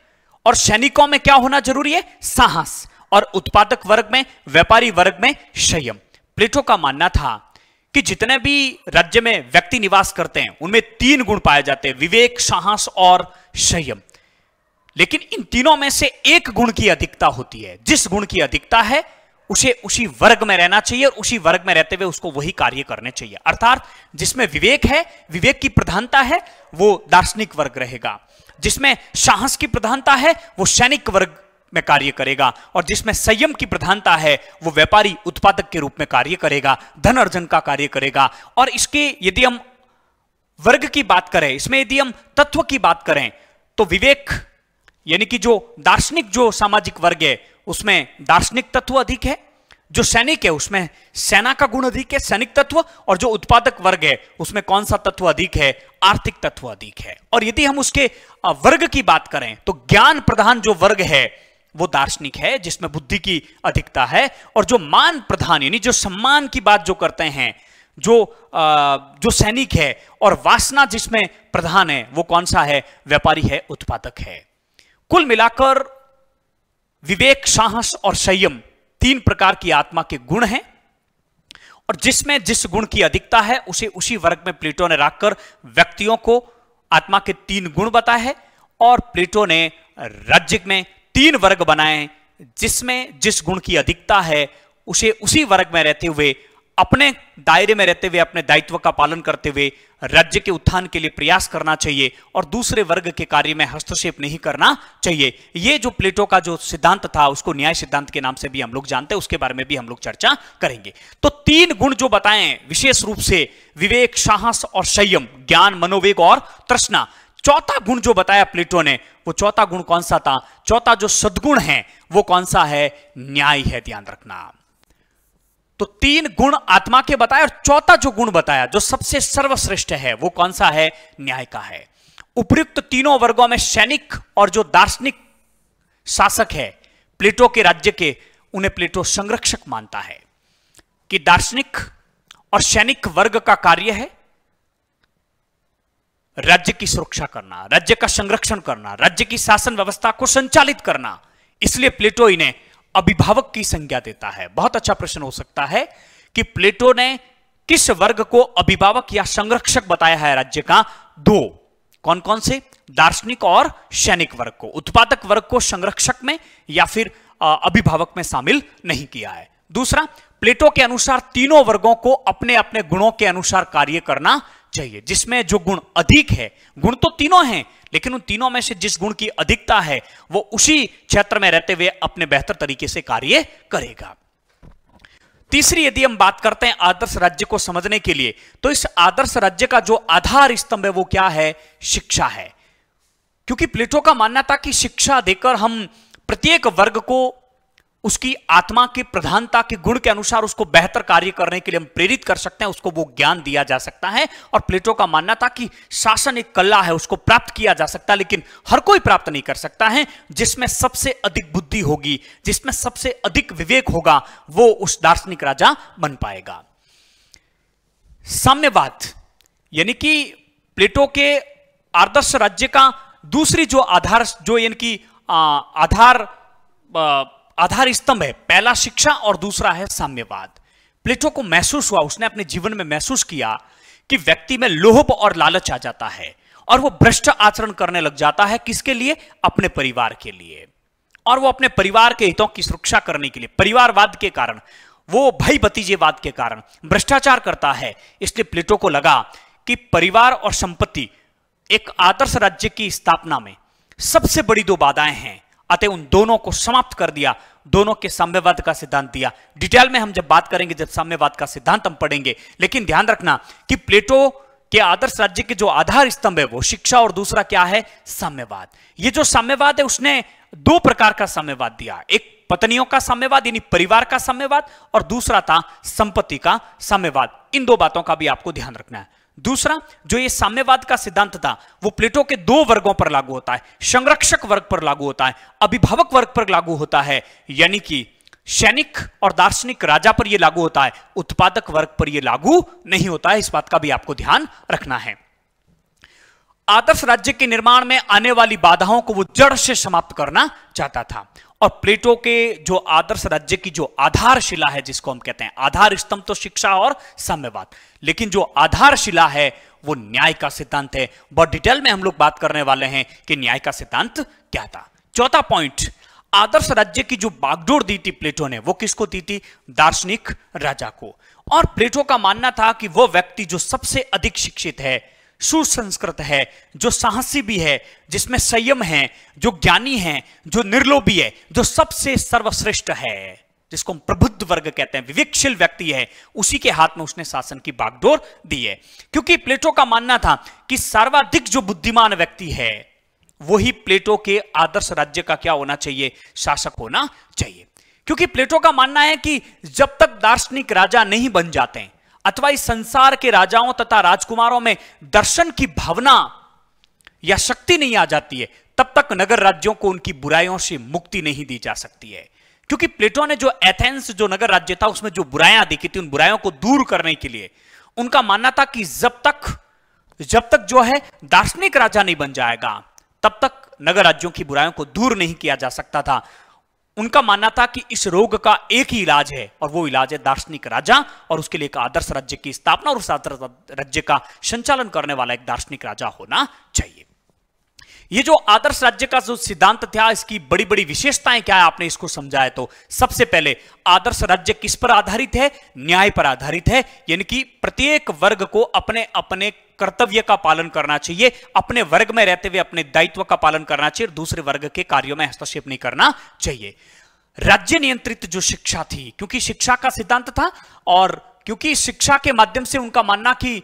और सैनिकों में क्या होना जरूरी है साहस और उत्पादक वर्ग में व्यापारी वर्ग में संयम प्लेटो का मानना था कि जितने भी राज्य में व्यक्ति निवास करते हैं उनमें तीन गुण पाए जाते हैं विवेक साहस और संयम लेकिन इन तीनों में से एक गुण की अधिकता होती है जिस गुण की अधिकता है उसे उसी वर्ग में रहना चाहिए और उसी वर्ग में रहते हुए उसको वही कार्य करने चाहिए अर्थात जिसमें विवेक है विवेक की प्रधानता है वो दार्शनिक वर्ग रहेगा जिसमें साहस की प्रधानता है वो सैनिक वर्ग में कार्य करेगा और जिसमें संयम की प्रधानता है वो व्यापारी उत्पादक के रूप में कार्य करेगा धन अर्जन का कार्य करेगा और इसके यदि हम वर्ग की बात करें इसमें यदि हम तत्व की बात करें तो विवेक यानी कि जो दार्शनिक जो सामाजिक वर्ग है उसमें दार्शनिक तत्व अधिक है जो सैनिक है उसमें सेना का गुण अधिक है सैनिक तत्व और जो उत्पादक वर्ग है उसमें कौन सा तत्व अधिक है आर्थिक तत्व अधिक है और यदि हम उसके वर्ग की बात करें तो ज्ञान प्रधान जो वर्ग है वो दार्शनिक है जिसमें बुद्धि की अधिकता है और जो मान प्रधान यानी जो सम्मान की बात जो करते हैं जो आ, जो सैनिक है और वासना जिसमें प्रधान है वो कौन सा है व्यापारी है उत्पादक है कुल मिलाकर विवेक साहस और संयम तीन प्रकार की आत्मा के गुण हैं और जिसमें जिस गुण की अधिकता है उसे उसी वर्ग में प्लेटो ने रखकर व्यक्तियों को आत्मा के तीन गुण बताए हैं और प्लेटो ने राज्य में तीन वर्ग बनाए जिसमें जिस गुण की अधिकता है उसे उसी वर्ग में रहते हुए अपने दायरे में रहते हुए अपने दायित्व का पालन करते हुए राज्य के उत्थान के लिए प्रयास करना चाहिए और दूसरे वर्ग के कार्य में हस्तक्षेप नहीं करना चाहिए यह जो प्लेटो का जो सिद्धांत था उसको न्याय सिद्धांत के नाम से भी हम लोग जानते हैं उसके बारे में भी हम लोग चर्चा करेंगे तो तीन गुण जो बताएं विशेष रूप से विवेक साहस और संयम ज्ञान मनोवेग और तृष्णा चौथा गुण जो बताया प्लेटो ने वो चौथा गुण कौन सा था चौथा जो सदगुण है वो कौन सा है न्याय है ध्यान रखना तो तीन गुण आत्मा के बताए और चौथा जो गुण बताया जो सबसे सर्वश्रेष्ठ है वो कौन सा है न्याय का है उपयुक्त तीनों वर्गों में सैनिक और जो दार्शनिक शासक है प्लेटो के राज्य के उन्हें प्लेटो संरक्षक मानता है कि दार्शनिक और सैनिक वर्ग का कार्य है राज्य की सुरक्षा करना राज्य का संरक्षण करना राज्य की शासन व्यवस्था को संचालित करना इसलिए प्लेटो इन्हें अभिभावक की संज्ञा देता है बहुत अच्छा प्रश्न हो सकता है कि प्लेटो ने किस वर्ग को अभिभावक या संरक्षक बताया है राज्य का दो कौन कौन से दार्शनिक और सैनिक वर्ग को उत्पादक वर्ग को संरक्षक में या फिर अभिभावक में शामिल नहीं किया है दूसरा प्लेटो के अनुसार तीनों वर्गों को अपने अपने गुणों के अनुसार कार्य करना चाहिए जिसमें जो गुण अधिक है गुण तो तीनों हैं लेकिन उन तीनों में से जिस गुण की अधिकता है वो उसी क्षेत्र में रहते हुए अपने बेहतर तरीके से कार्य करेगा तीसरी यदि हम बात करते हैं आदर्श राज्य को समझने के लिए तो इस आदर्श राज्य का जो आधार स्तंभ है वो क्या है शिक्षा है क्योंकि प्लेटो का मानना था कि शिक्षा देकर हम प्रत्येक वर्ग को उसकी आत्मा की प्रधानता के गुण के अनुसार उसको बेहतर कार्य करने के लिए हम प्रेरित कर सकते हैं उसको वो ज्ञान दिया जा सकता है और प्लेटो का मानना था कि शासन एक कला है उसको प्राप्त किया जा सकता है लेकिन हर कोई प्राप्त नहीं कर सकता है जिसमें सबसे अधिक बुद्धि होगी जिसमें सबसे अधिक विवेक होगा वो उस दार्शनिक राजा बन पाएगा साम्यवाद यानी कि प्लेटो के आदर्श राज्य का दूसरी जो आधार जो इनकी आधार आ, आधार स्तंभ है पहला शिक्षा और दूसरा है साम्यवाद प्लेटो को महसूस हुआ उसने अपने जीवन में महसूस किया कि व्यक्ति में लोभ और लालच आ जाता है और वो भ्रष्ट आचरण करने लग जाता है किसके लिए अपने परिवार के लिए और वो अपने परिवार के हितों की सुरक्षा करने के लिए परिवारवाद के कारण वो भाई भतीजेवाद के कारण भ्रष्टाचार करता है इसलिए प्लेटो को लगा कि परिवार और संपत्ति एक आदर्श राज्य की स्थापना में सबसे बड़ी दो बाधाएं हैं अतः उन दोनों को समाप्त कर दिया दोनों के साम्यवाद का सिद्धांत दिया डिटेल में हम जब बात करेंगे जब साम्यवाद का सिद्धांत हम पढ़ेंगे लेकिन ध्यान रखना कि प्लेटो के आदर्श राज्य के जो आधार स्तंभ है वो शिक्षा और दूसरा क्या है साम्यवाद ये जो साम्यवाद है उसने दो प्रकार का साम्यवाद दिया एक पत्नियों का साम्यवाद यानी परिवार का साम्यवाद और दूसरा था संपत्ति का साम्यवाद इन दो बातों का भी आपको ध्यान रखना है दूसरा जो ये साम्यवाद का सिद्धांत था वो प्लेटो के दो वर्गों पर लागू होता है संरक्षक वर्ग पर लागू होता है अभिभावक वर्ग पर लागू होता है यानी कि सैनिक और दार्शनिक राजा पर यह लागू होता है उत्पादक वर्ग पर यह लागू नहीं होता है इस बात का भी आपको ध्यान रखना है आदर्श राज्य के निर्माण में आने वाली बाधाओं को वो जड़ से समाप्त करना चाहता था और प्लेटो के जो आदर्श राज्य की जो आधारशिला है जिसको हम कहते हैं आधार स्तंभ तो शिक्षा और साम्यवाद लेकिन जो आधारशिला है वो न्याय का सिद्धांत है बहुत डिटेल में हम लोग बात करने वाले हैं कि न्याय का सिद्धांत क्या था चौथा पॉइंट आदर्श राज्य की जो बागडोर दी थी प्लेटो ने वो किसको दी थी दार्शनिक राजा को और प्लेटो का मानना था कि वो व्यक्ति जो सबसे अधिक शिक्षित है सुसंस्कृत है जो साहसी भी है जिसमें संयम है जो ज्ञानी है जो निर्लोभी है जो सबसे सर्वश्रेष्ठ है जिसको हम प्रबुद्ध वर्ग कहते हैं विवेकशील व्यक्ति है उसी के हाथ में उसने शासन की बागडोर दी है क्योंकि प्लेटो का मानना था कि सर्वाधिक जो बुद्धिमान व्यक्ति है वही प्लेटो के आदर्श राज्य का क्या होना चाहिए शासक होना चाहिए क्योंकि प्लेटो का मानना है कि जब तक दार्शनिक राजा नहीं बन जाते हैं अथवा इस संसार के राजाओं तथा राजकुमारों में दर्शन की भावना या शक्ति नहीं आ जाती है तब तक नगर राज्यों को उनकी बुराइयों से मुक्ति नहीं दी जा सकती है क्योंकि प्लेटो ने जो एथेंस जो नगर राज्य था उसमें जो बुराइयां देखी थी उन बुराइयों को दूर करने के लिए उनका मानना था कि जब तक जब तक जो है दार्शनिक राजा नहीं बन जाएगा तब तक नगर राज्यों की बुराइयों को दूर नहीं किया जा सकता था उनका मानना था कि इस रोग का एक ही इलाज है और वो इलाज है दार्शनिक राजा और उसके लिए एक आदर्श राज्य की स्थापना और उस आदर्श राज्य का संचालन करने वाला एक दार्शनिक राजा होना चाहिए ये जो आदर्श राज्य का जो सिद्धांत था इसकी बड़ी बड़ी विशेषताएं क्या है आपने इसको समझाया तो सबसे पहले आदर्श राज्य किस पर आधारित है न्याय पर आधारित है यानी कि प्रत्येक वर्ग को अपने अपने कर्तव्य का पालन करना चाहिए अपने वर्ग में रहते हुए अपने दायित्व का पालन करना चाहिए दूसरे वर्ग के कार्यो में हस्तक्षेप नहीं करना चाहिए राज्य नियंत्रित जो शिक्षा थी क्योंकि शिक्षा का सिद्धांत था और क्योंकि शिक्षा के माध्यम से उनका मानना कि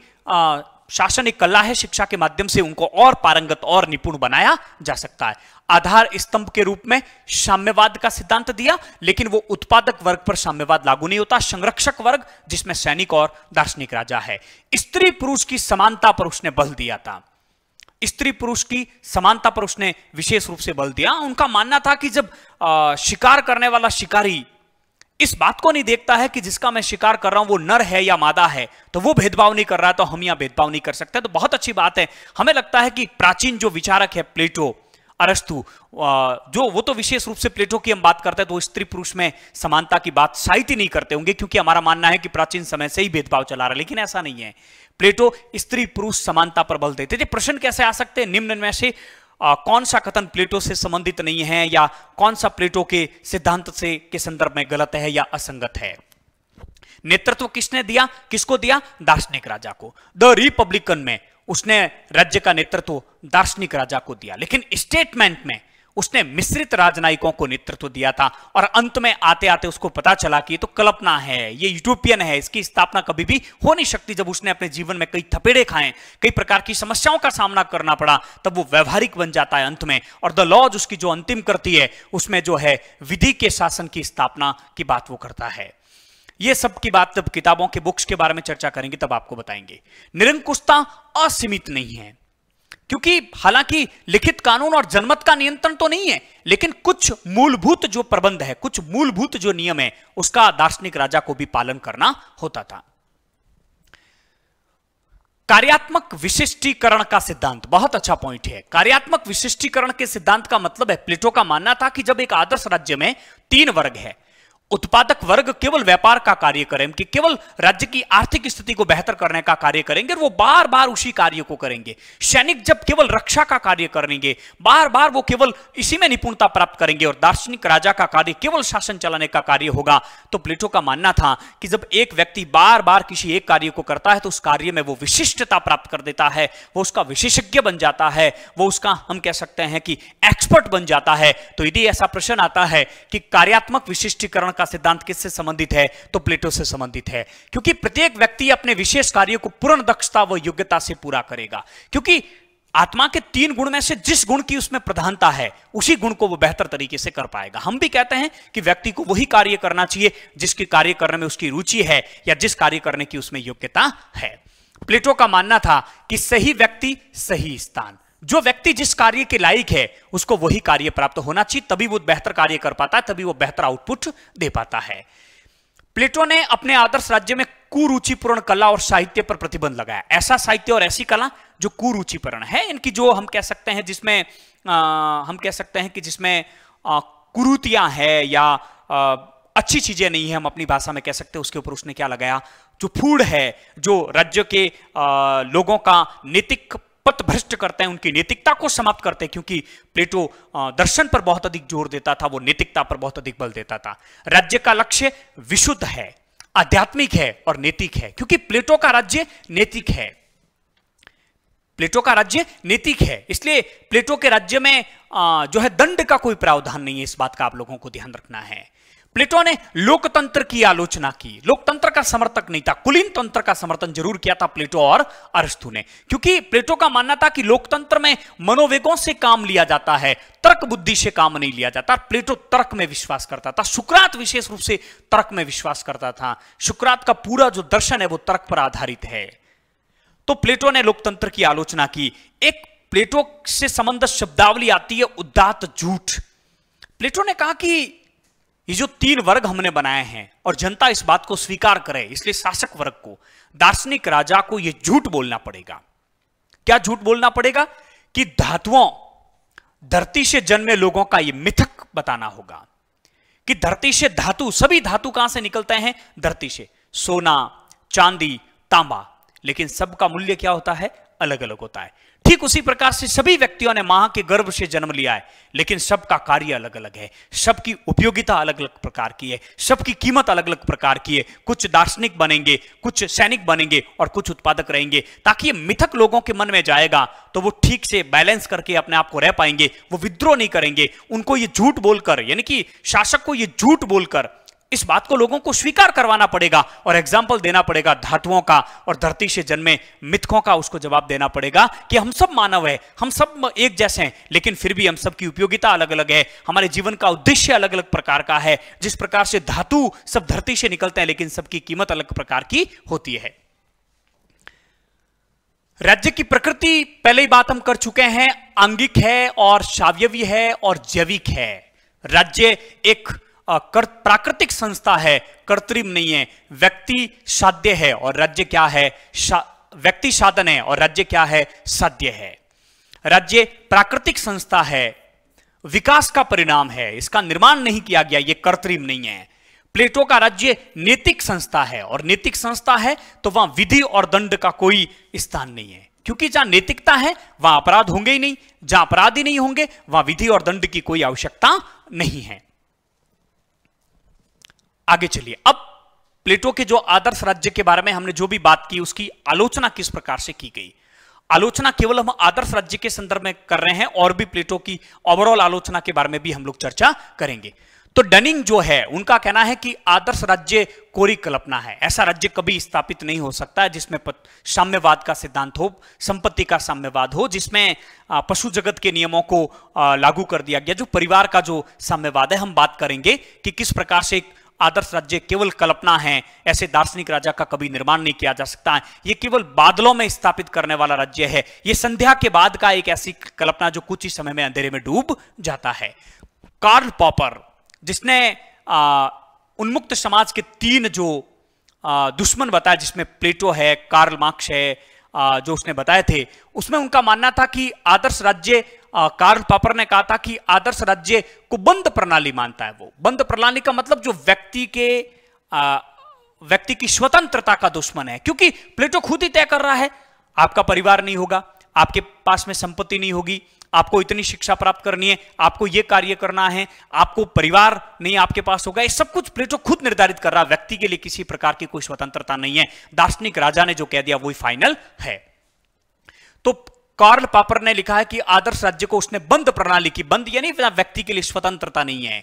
शासन एक कला है शिक्षा के माध्यम से उनको और पारंगत और निपुण बनाया जा सकता है आधार स्तंभ के रूप में साम्यवाद का सिद्धांत दिया लेकिन वो उत्पादक वर्ग पर साम्यवाद लागू नहीं होता संरक्षक वर्ग जिसमें सैनिक और दार्शनिक राजा है स्त्री पुरुष की समानता पर उसने बल दिया था स्त्री पुरुष की समानता पर उसने विशेष रूप से बल दिया उनका मानना था कि जब शिकार करने वाला शिकारी इस बात को नहीं देखता है कि जिसका मैं शिकार कर रहा हूं वो नर है या मादा है तो वो भेदभाव नहीं कर रहा तो हम यहां भेदभाव नहीं कर सकते तो बहुत अच्छी बात है हमें लगता है कि प्राचीन जो विचारक है प्लेटो अरस्तु जो वो तो विशेष रूप से प्लेटो की हम बात करते हैं तो स्त्री पुरुष में समानता की बात साहित्य नहीं करते होंगे क्योंकि हमारा मानना है कि प्राचीन समय से ही भेदभाव चला रहा है लेकिन ऐसा नहीं है प्लेटो स्त्री पुरुष समानता पर बल देते थे प्रश्न कैसे आ सकते हैं निम्न में से आ, कौन सा कथन प्लेटो से संबंधित नहीं है या कौन सा प्लेटो के सिद्धांत से के संदर्भ में गलत है या असंगत है नेतृत्व किसने दिया किसको दिया दार्शनिक राजा को द रिपब्लिकन में उसने राज्य का नेतृत्व दार्शनिक राजा को दिया लेकिन स्टेटमेंट में उसने मिश्रित राजनयिकों को नेतृत्व दिया था और अंत में आते आते उसको पता चला कि ये तो कल्पना है ये यूरोपियन है इसकी स्थापना कभी भी हो नहीं सकती जब उसने अपने जीवन में कई थपेड़े खाए कई प्रकार की समस्याओं का सामना करना पड़ा तब वो व्यवहारिक बन जाता है अंत में और द लॉज उसकी जो अंतिम करती है उसमें जो है विधि के शासन की स्थापना की बात वो करता है ये सब की बात जब किताबों के बुक्स के बारे में चर्चा करेंगे तब आपको बताएंगे निरंकुशता असीमित नहीं है क्योंकि हालांकि लिखित कानून और जनमत का नियंत्रण तो नहीं है लेकिन कुछ मूलभूत जो प्रबंध है कुछ मूलभूत जो नियम है उसका दार्शनिक राजा को भी पालन करना होता था कार्यात्मक विशिष्टीकरण का सिद्धांत बहुत अच्छा पॉइंट है कार्यात्मक विशिष्टीकरण के सिद्धांत का मतलब है प्लेटो का मानना था कि जब एक आदर्श राज्य में तीन वर्ग है उत्पादक वर्ग केवल व्यापार का कार्य करेंगे केवल राज्य की आर्थिक स्थिति को बेहतर करने का कार्य करेंगे और वो बार बार उसी कार्य को करेंगे सैनिक जब केवल रक्षा का कार्य करेंगे बार बार वो केवल इसी में निपुणता प्राप्त करेंगे और दार्शनिक राजा का कार्य केवल शासन चलाने का कार्य होगा तो प्लेटो का मानना था कि जब एक व्यक्ति बार बार किसी एक कार्य को करता है तो उस कार्य में वो विशिष्टता प्राप्त कर देता है वो उसका विशेषज्ञ बन जाता है वो उसका हम कह सकते हैं कि एक्सपर्ट बन जाता है तो यदि ऐसा प्रश्न आता है कि कार्यात्मक विशिष्टीकरण का सिद्धांत किससे संबंधित है तो प्लेटो से संबंधित है क्योंकि प्रत्येक व्यक्ति अपने विशेष कार्य को पूर्ण दक्षता व योग्यता से पूरा करेगा क्योंकि आत्मा के तीन गुण में से जिस गुण की उसमें प्रधानता है उसी गुण को वो बेहतर तरीके से कर पाएगा हम भी कहते हैं कि व्यक्ति को वही कार्य करना चाहिए जिसके कार्य करने में उसकी रुचि है या जिस कार्य करने की उसमें योग्यता है प्लेटो का मानना था कि सही व्यक्ति सही स्थान जो व्यक्ति जिस कार्य के लायक है उसको वही कार्य प्राप्त होना चाहिए तभी वो बेहतर कार्य कर पाता है तभी वो बेहतर आउटपुट दे पाता है प्लेटो ने अपने आदर्श राज्य में कुरुचिपूर्ण कला और साहित्य पर प्रतिबंध लगाया ऐसा साहित्य और ऐसी कला जो कुरुचिपूर्ण है इनकी जो हम कह सकते हैं जिसमें आ, हम कह सकते हैं कि जिसमें कुरुतियां है या आ, अच्छी चीजें नहीं है हम अपनी भाषा में कह सकते हैं उसके ऊपर उसने क्या लगाया जो फूड है जो राज्य के आ, लोगों का नैतिक पथ भ्रष्ट करते हैं उनकी नैतिकता को समाप्त करते हैं क्योंकि प्लेटो दर्शन पर बहुत अधिक जोर देता था वो नैतिकता पर बहुत अधिक बल देता था राज्य का लक्ष्य विशुद्ध है आध्यात्मिक है और नैतिक है क्योंकि प्लेटो का राज्य नैतिक है प्लेटो का राज्य नैतिक है इसलिए प्लेटो के राज्य में जो है दंड का कोई प्रावधान नहीं है इस बात का आप लोगों को ध्यान रखना है प्लेटो ने लोकतंत्र की आलोचना की लोकतंत्र का समर्थक नहीं था कुलीन तंत्र का समर्थन जरूर किया था प्लेटो और अरस्तु ने क्योंकि प्लेटो का मानना था कि लोकतंत्र में मनोवेगों से काम लिया जाता है तर्क बुद्धि से काम नहीं लिया जाता प्लेटो तर्क में विश्वास करता था सुकरात विशेष रूप से तर्क में विश्वास करता था सुकरात का पूरा जो दर्शन है वो तर्क पर आधारित है तो प्लेटो ने लोकतंत्र की आलोचना की एक प्लेटो से संबंधित शब्दावली आती है उदात झूठ प्लेटो ने कहा कि ये जो तीन वर्ग हमने बनाए हैं और जनता इस बात को स्वीकार करे इसलिए शासक वर्ग को दार्शनिक राजा को यह झूठ बोलना पड़ेगा क्या झूठ बोलना पड़ेगा कि धातुओं धरती से जन्मे लोगों का यह मिथक बताना होगा कि धरती से धातु सभी धातु कहां से निकलते हैं धरती से सोना चांदी तांबा लेकिन सबका मूल्य क्या होता है अलग अलग होता है ठीक उसी प्रकार से सभी व्यक्तियों ने मां के गर्भ से जन्म लिया है लेकिन सबका कार्य अलग अलग है सबकी उपयोगिता अलग अलग प्रकार की है सबकी कीमत अलग अलग प्रकार की है कुछ दार्शनिक बनेंगे कुछ सैनिक बनेंगे और कुछ उत्पादक रहेंगे ताकि ये मिथक लोगों के मन में जाएगा तो वो ठीक से बैलेंस करके अपने आप को रह पाएंगे वो विद्रोह नहीं करेंगे उनको ये झूठ बोलकर यानी कि शासक को ये झूठ बोलकर इस बात को लोगों को स्वीकार करवाना पड़ेगा और एग्जाम्पल देना पड़ेगा धातुओं का और धरती से जन्मे मिथकों का उसको जवाब देना पड़ेगा कि हम सब मानव है हम सब एक जैसे हैं लेकिन फिर भी हम सबकी उपयोगिता अलग अलग है हमारे जीवन का उद्देश्य अलग अलग प्रकार का है जिस प्रकार से धातु सब धरती से निकलते हैं लेकिन सबकी कीमत अलग प्रकार की होती है राज्य की प्रकृति पहले ही बात हम कर चुके हैं आंगिक है और शावयवी है और जैविक है राज्य एक प्राकृतिक संस्था है कर्तृम नहीं है व्यक्ति साध्य है और राज्य क्या है शा, व्यक्ति साधन है और राज्य क्या है साध्य है राज्य प्राकृतिक संस्था है विकास का परिणाम है इसका निर्माण नहीं किया गया यह कर्तृम नहीं है प्लेटो का राज्य नैतिक संस्था है और नैतिक संस्था है तो वहां विधि और दंड का कोई स्थान नहीं है क्योंकि जहां नैतिकता है वहां अपराध होंगे ही नहीं जहां अपराध ही नहीं होंगे वहां विधि और दंड की कोई आवश्यकता नहीं है आगे चलिए अब प्लेटो के जो आदर्श राज्य के बारे में हमने जो भी बात की उसकी आलोचना किस प्रकार से की गई आलोचना केवल हम आदर्श राज्य के संदर्भ में कर रहे हैं और भी प्लेटो की ओवरऑल आलोचना के बारे में भी हम लोग चर्चा करेंगे तो डनिंग जो है उनका कहना है कि आदर्श राज्य कोरी कल्पना है ऐसा राज्य कभी स्थापित नहीं हो सकता है जिसमें साम्यवाद का सिद्धांत हो संपत्ति का साम्यवाद हो जिसमें पशु जगत के नियमों को लागू कर दिया गया जो परिवार का जो साम्यवाद है हम बात करेंगे कि किस प्रकार से एक आदर्श राज्य केवल कल्पना है ऐसे दार्शनिक राजा का कभी निर्माण नहीं किया जा सकता है ये केवल बादलों में स्थापित करने वाला राज्य है ये संध्या के बाद का एक ऐसी कल्पना जो कुछ ही समय में अंधेरे में डूब जाता है कार्ल पॉपर जिसने आ, उन्मुक्त समाज के तीन जो आ, दुश्मन बताया जिसमें प्लेटो है कार्ल मार्क्स है आ, जो उसने बताए थे उसमें उनका मानना था कि आदर्श राज्य कारण पापर ने कहा था कि आदर्श राज्य को बंद प्रणाली मानता है वो बंद प्रणाली का मतलब जो व्यक्ति के व्यक्ति की स्वतंत्रता का दुश्मन है क्योंकि प्लेटो खुद ही तय कर रहा है आपका परिवार नहीं होगा आपके पास में संपत्ति नहीं होगी आपको इतनी शिक्षा प्राप्त करनी है आपको यह कार्य करना है आपको परिवार नहीं आपके पास होगा ये सब कुछ प्लेटो खुद निर्धारित कर रहा है व्यक्ति के लिए किसी प्रकार की कोई स्वतंत्रता नहीं है दार्शनिक राजा ने जो कह दिया वही फाइनल है तो कार्ल पापर ने लिखा है कि आदर्श राज्य को उसने बंद प्रणाली की बंद यानी व्यक्ति के लिए स्वतंत्रता नहीं है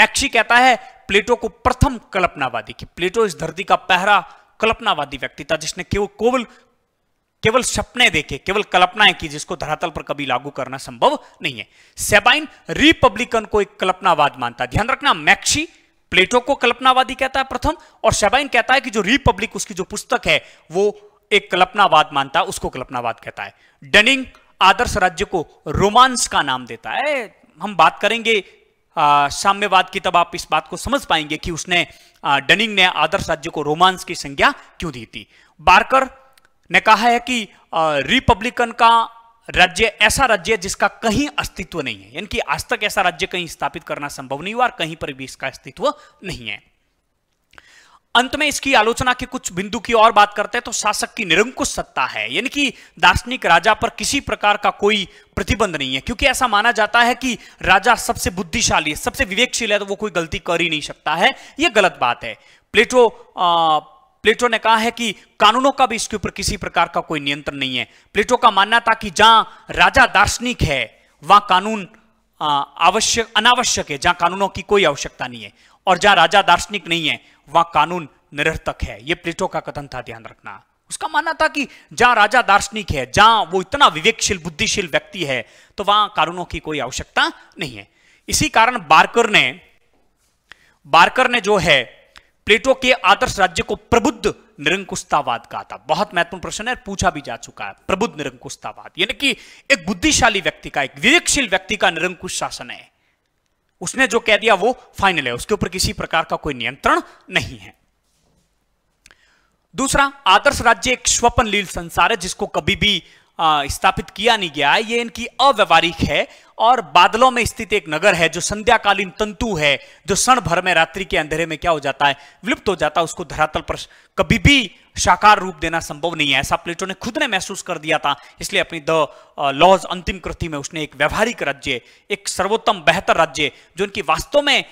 मैक्सी कहता है प्लेटो को प्रथम कल्पनावादी की प्लेटो इस धरती का पहरा कल्पनावादी व्यक्ति था जिसने केवल केवल केवल सपने देखे केवल कल्पनाएं की जिसको धरातल पर कभी लागू करना संभव नहीं है सेबाइन रिपब्लिकन को एक कल्पनावाद मानता ध्यान रखना मैक्सी प्लेटो को कल्पनावादी कहता है प्रथम और सेबाइन कहता है कि जो रिपब्लिक उसकी जो पुस्तक है वो एक कल्पनावाद मानता है उसको कल्पनावाद कहता है डनिंग आदर्श राज्य को रोमांस का नाम देता है हम बात करेंगे साम्यवाद की तब आप इस बात को समझ पाएंगे कि उसने आ, डनिंग ने आदर्श राज्य को रोमांस की संज्ञा क्यों दी थी बारकर ने कहा है कि रिपब्लिकन का राज्य ऐसा राज्य है जिसका कहीं अस्तित्व नहीं है यानी कि आज तक ऐसा राज्य कहीं स्थापित करना संभव नहीं हुआ और कहीं पर भी इसका अस्तित्व नहीं है अंत में इसकी आलोचना के कुछ बिंदु की और बात करते हैं तो शासक की निरंकुश सत्ता है यानी कि दार्शनिक राजा पर किसी प्रकार का कोई प्रतिबंध नहीं है क्योंकि ऐसा माना जाता है कि राजा सबसे बुद्धिशाली है सबसे विवेकशील है तो वो कोई गलती कर ही नहीं सकता है यह गलत बात है प्लेटो आ, प्लेटो ने कहा है कि कानूनों का भी इसके ऊपर किसी प्रकार का कोई नियंत्रण नहीं है प्लेटो का मानना था कि जहां राजा दार्शनिक है वहां कानून आवश्यक अनावश्यक है जहां कानूनों की कोई आवश्यकता नहीं है और जहां राजा दार्शनिक नहीं है वहां कानून निरर्थक है यह प्लेटो का कथन था ध्यान रखना उसका मानना था कि जहां राजा दार्शनिक है जहां वो इतना विवेकशील बुद्धिशील व्यक्ति है तो वहां कानूनों की कोई आवश्यकता नहीं है इसी कारण बारकर ने बारकर ने जो है प्लेटो के आदर्श राज्य को प्रबुद्ध निरंकुशतावाद कहा था बहुत महत्वपूर्ण प्रश्न है पूछा भी जा चुका है प्रबुद्ध निरंकुशतावाद यानी कि एक बुद्धिशाली व्यक्ति का एक विवेकशील व्यक्ति का निरंकुश शासन है उसने जो कह दिया वो फाइनल है उसके ऊपर किसी प्रकार का कोई नियंत्रण नहीं है दूसरा आदर्श राज्य एक स्वपन लील संसार है जिसको कभी भी स्थापित किया नहीं गया है ये इनकी अव्यवहारिक है और बादलों में स्थित एक नगर है जो संध्याकालीन तंतु है जो क्षण भर में रात्रि के अंधेरे में क्या हो जाता है विलुप्त हो जाता है उसको धरातल पर कभी भी साकार रूप देना संभव नहीं है ऐसा प्लेटो ने खुद ने महसूस कर दिया था इसलिए अपनी द लॉज अंतिम कृति में उसने एक व्यवहारिक राज्य एक सर्वोत्तम बेहतर राज्य जो उनकी वास्तव में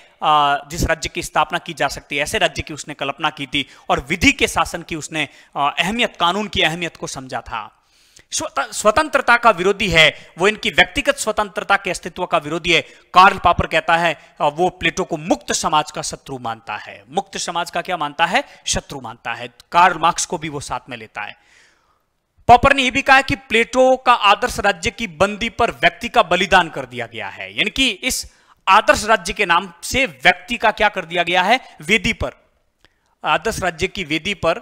जिस राज्य की स्थापना की जा सकती है ऐसे राज्य की उसने कल्पना की थी और विधि के शासन की उसने अहमियत कानून की अहमियत को समझा था स्वतंत्रता का विरोधी है वो इनकी व्यक्तिगत स्वतंत्रता के अस्तित्व का विरोधी है कार्ल पापर कहता है वो प्लेटो को मुक्त समाज का शत्रु मानता है मुक्त समाज का क्या मानता है शत्रु मानता है कार्ल मार्क्स को भी वो साथ में लेता है पॉपर ने यह भी कहा कि प्लेटो का आदर्श राज्य की बंदी पर व्यक्ति का बलिदान कर दिया गया है यानी कि इस आदर्श राज्य के नाम से व्यक्ति का क्या कर दिया गया है वेदी पर आदर्श राज्य की वेदी पर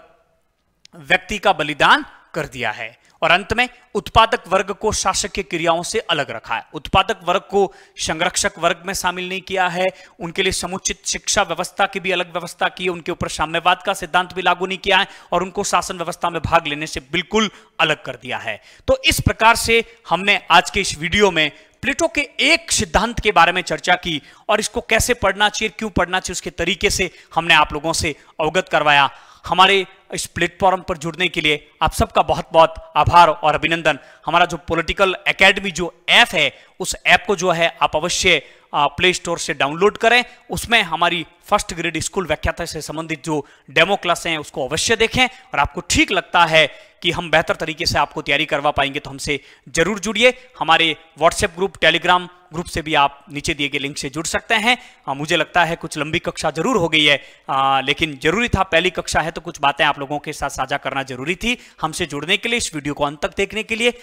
व्यक्ति का बलिदान कर दिया है और अंत में उत्पादक वर्ग को शासकीय क्रियाओं से अलग रखा है उत्पादक वर्ग को संरक्षक वर्ग में शामिल नहीं किया है उनके लिए समुचित शिक्षा व्यवस्था की भी अलग व्यवस्था की है उनके ऊपर साम्यवाद का सिद्धांत भी लागू नहीं किया है और उनको शासन व्यवस्था में भाग लेने से बिल्कुल अलग कर दिया है तो इस प्रकार से हमने आज के इस वीडियो में प्लेटो के एक सिद्धांत के बारे में चर्चा की और इसको कैसे पढ़ना चाहिए क्यों पढ़ना चाहिए उसके तरीके से हमने आप लोगों से अवगत करवाया हमारे इस प्लेटफॉर्म पर जुड़ने के लिए आप सबका बहुत बहुत आभार और अभिनंदन हमारा जो पॉलिटिकल एकेडमी जो ऐप है उस ऐप को जो है आप अवश्य प्ले स्टोर से डाउनलोड करें उसमें हमारी फर्स्ट ग्रेड स्कूल व्याख्याता से संबंधित जो डेमो क्लासें हैं उसको अवश्य देखें और आपको ठीक लगता है कि हम बेहतर तरीके से आपको तैयारी करवा पाएंगे तो हमसे जरूर जुड़िए हमारे व्हाट्सएप ग्रुप टेलीग्राम ग्रुप से भी आप नीचे दिए गए लिंक से जुड़ सकते हैं आ, मुझे लगता है कुछ लंबी कक्षा जरूर हो गई है आ, लेकिन जरूरी था पहली कक्षा है तो कुछ बातें आप लोगों के साथ साझा करना जरूरी थी हमसे जुड़ने के लिए इस वीडियो को अंत तक देखने के लिए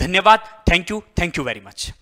धन्यवाद thank you thank you very much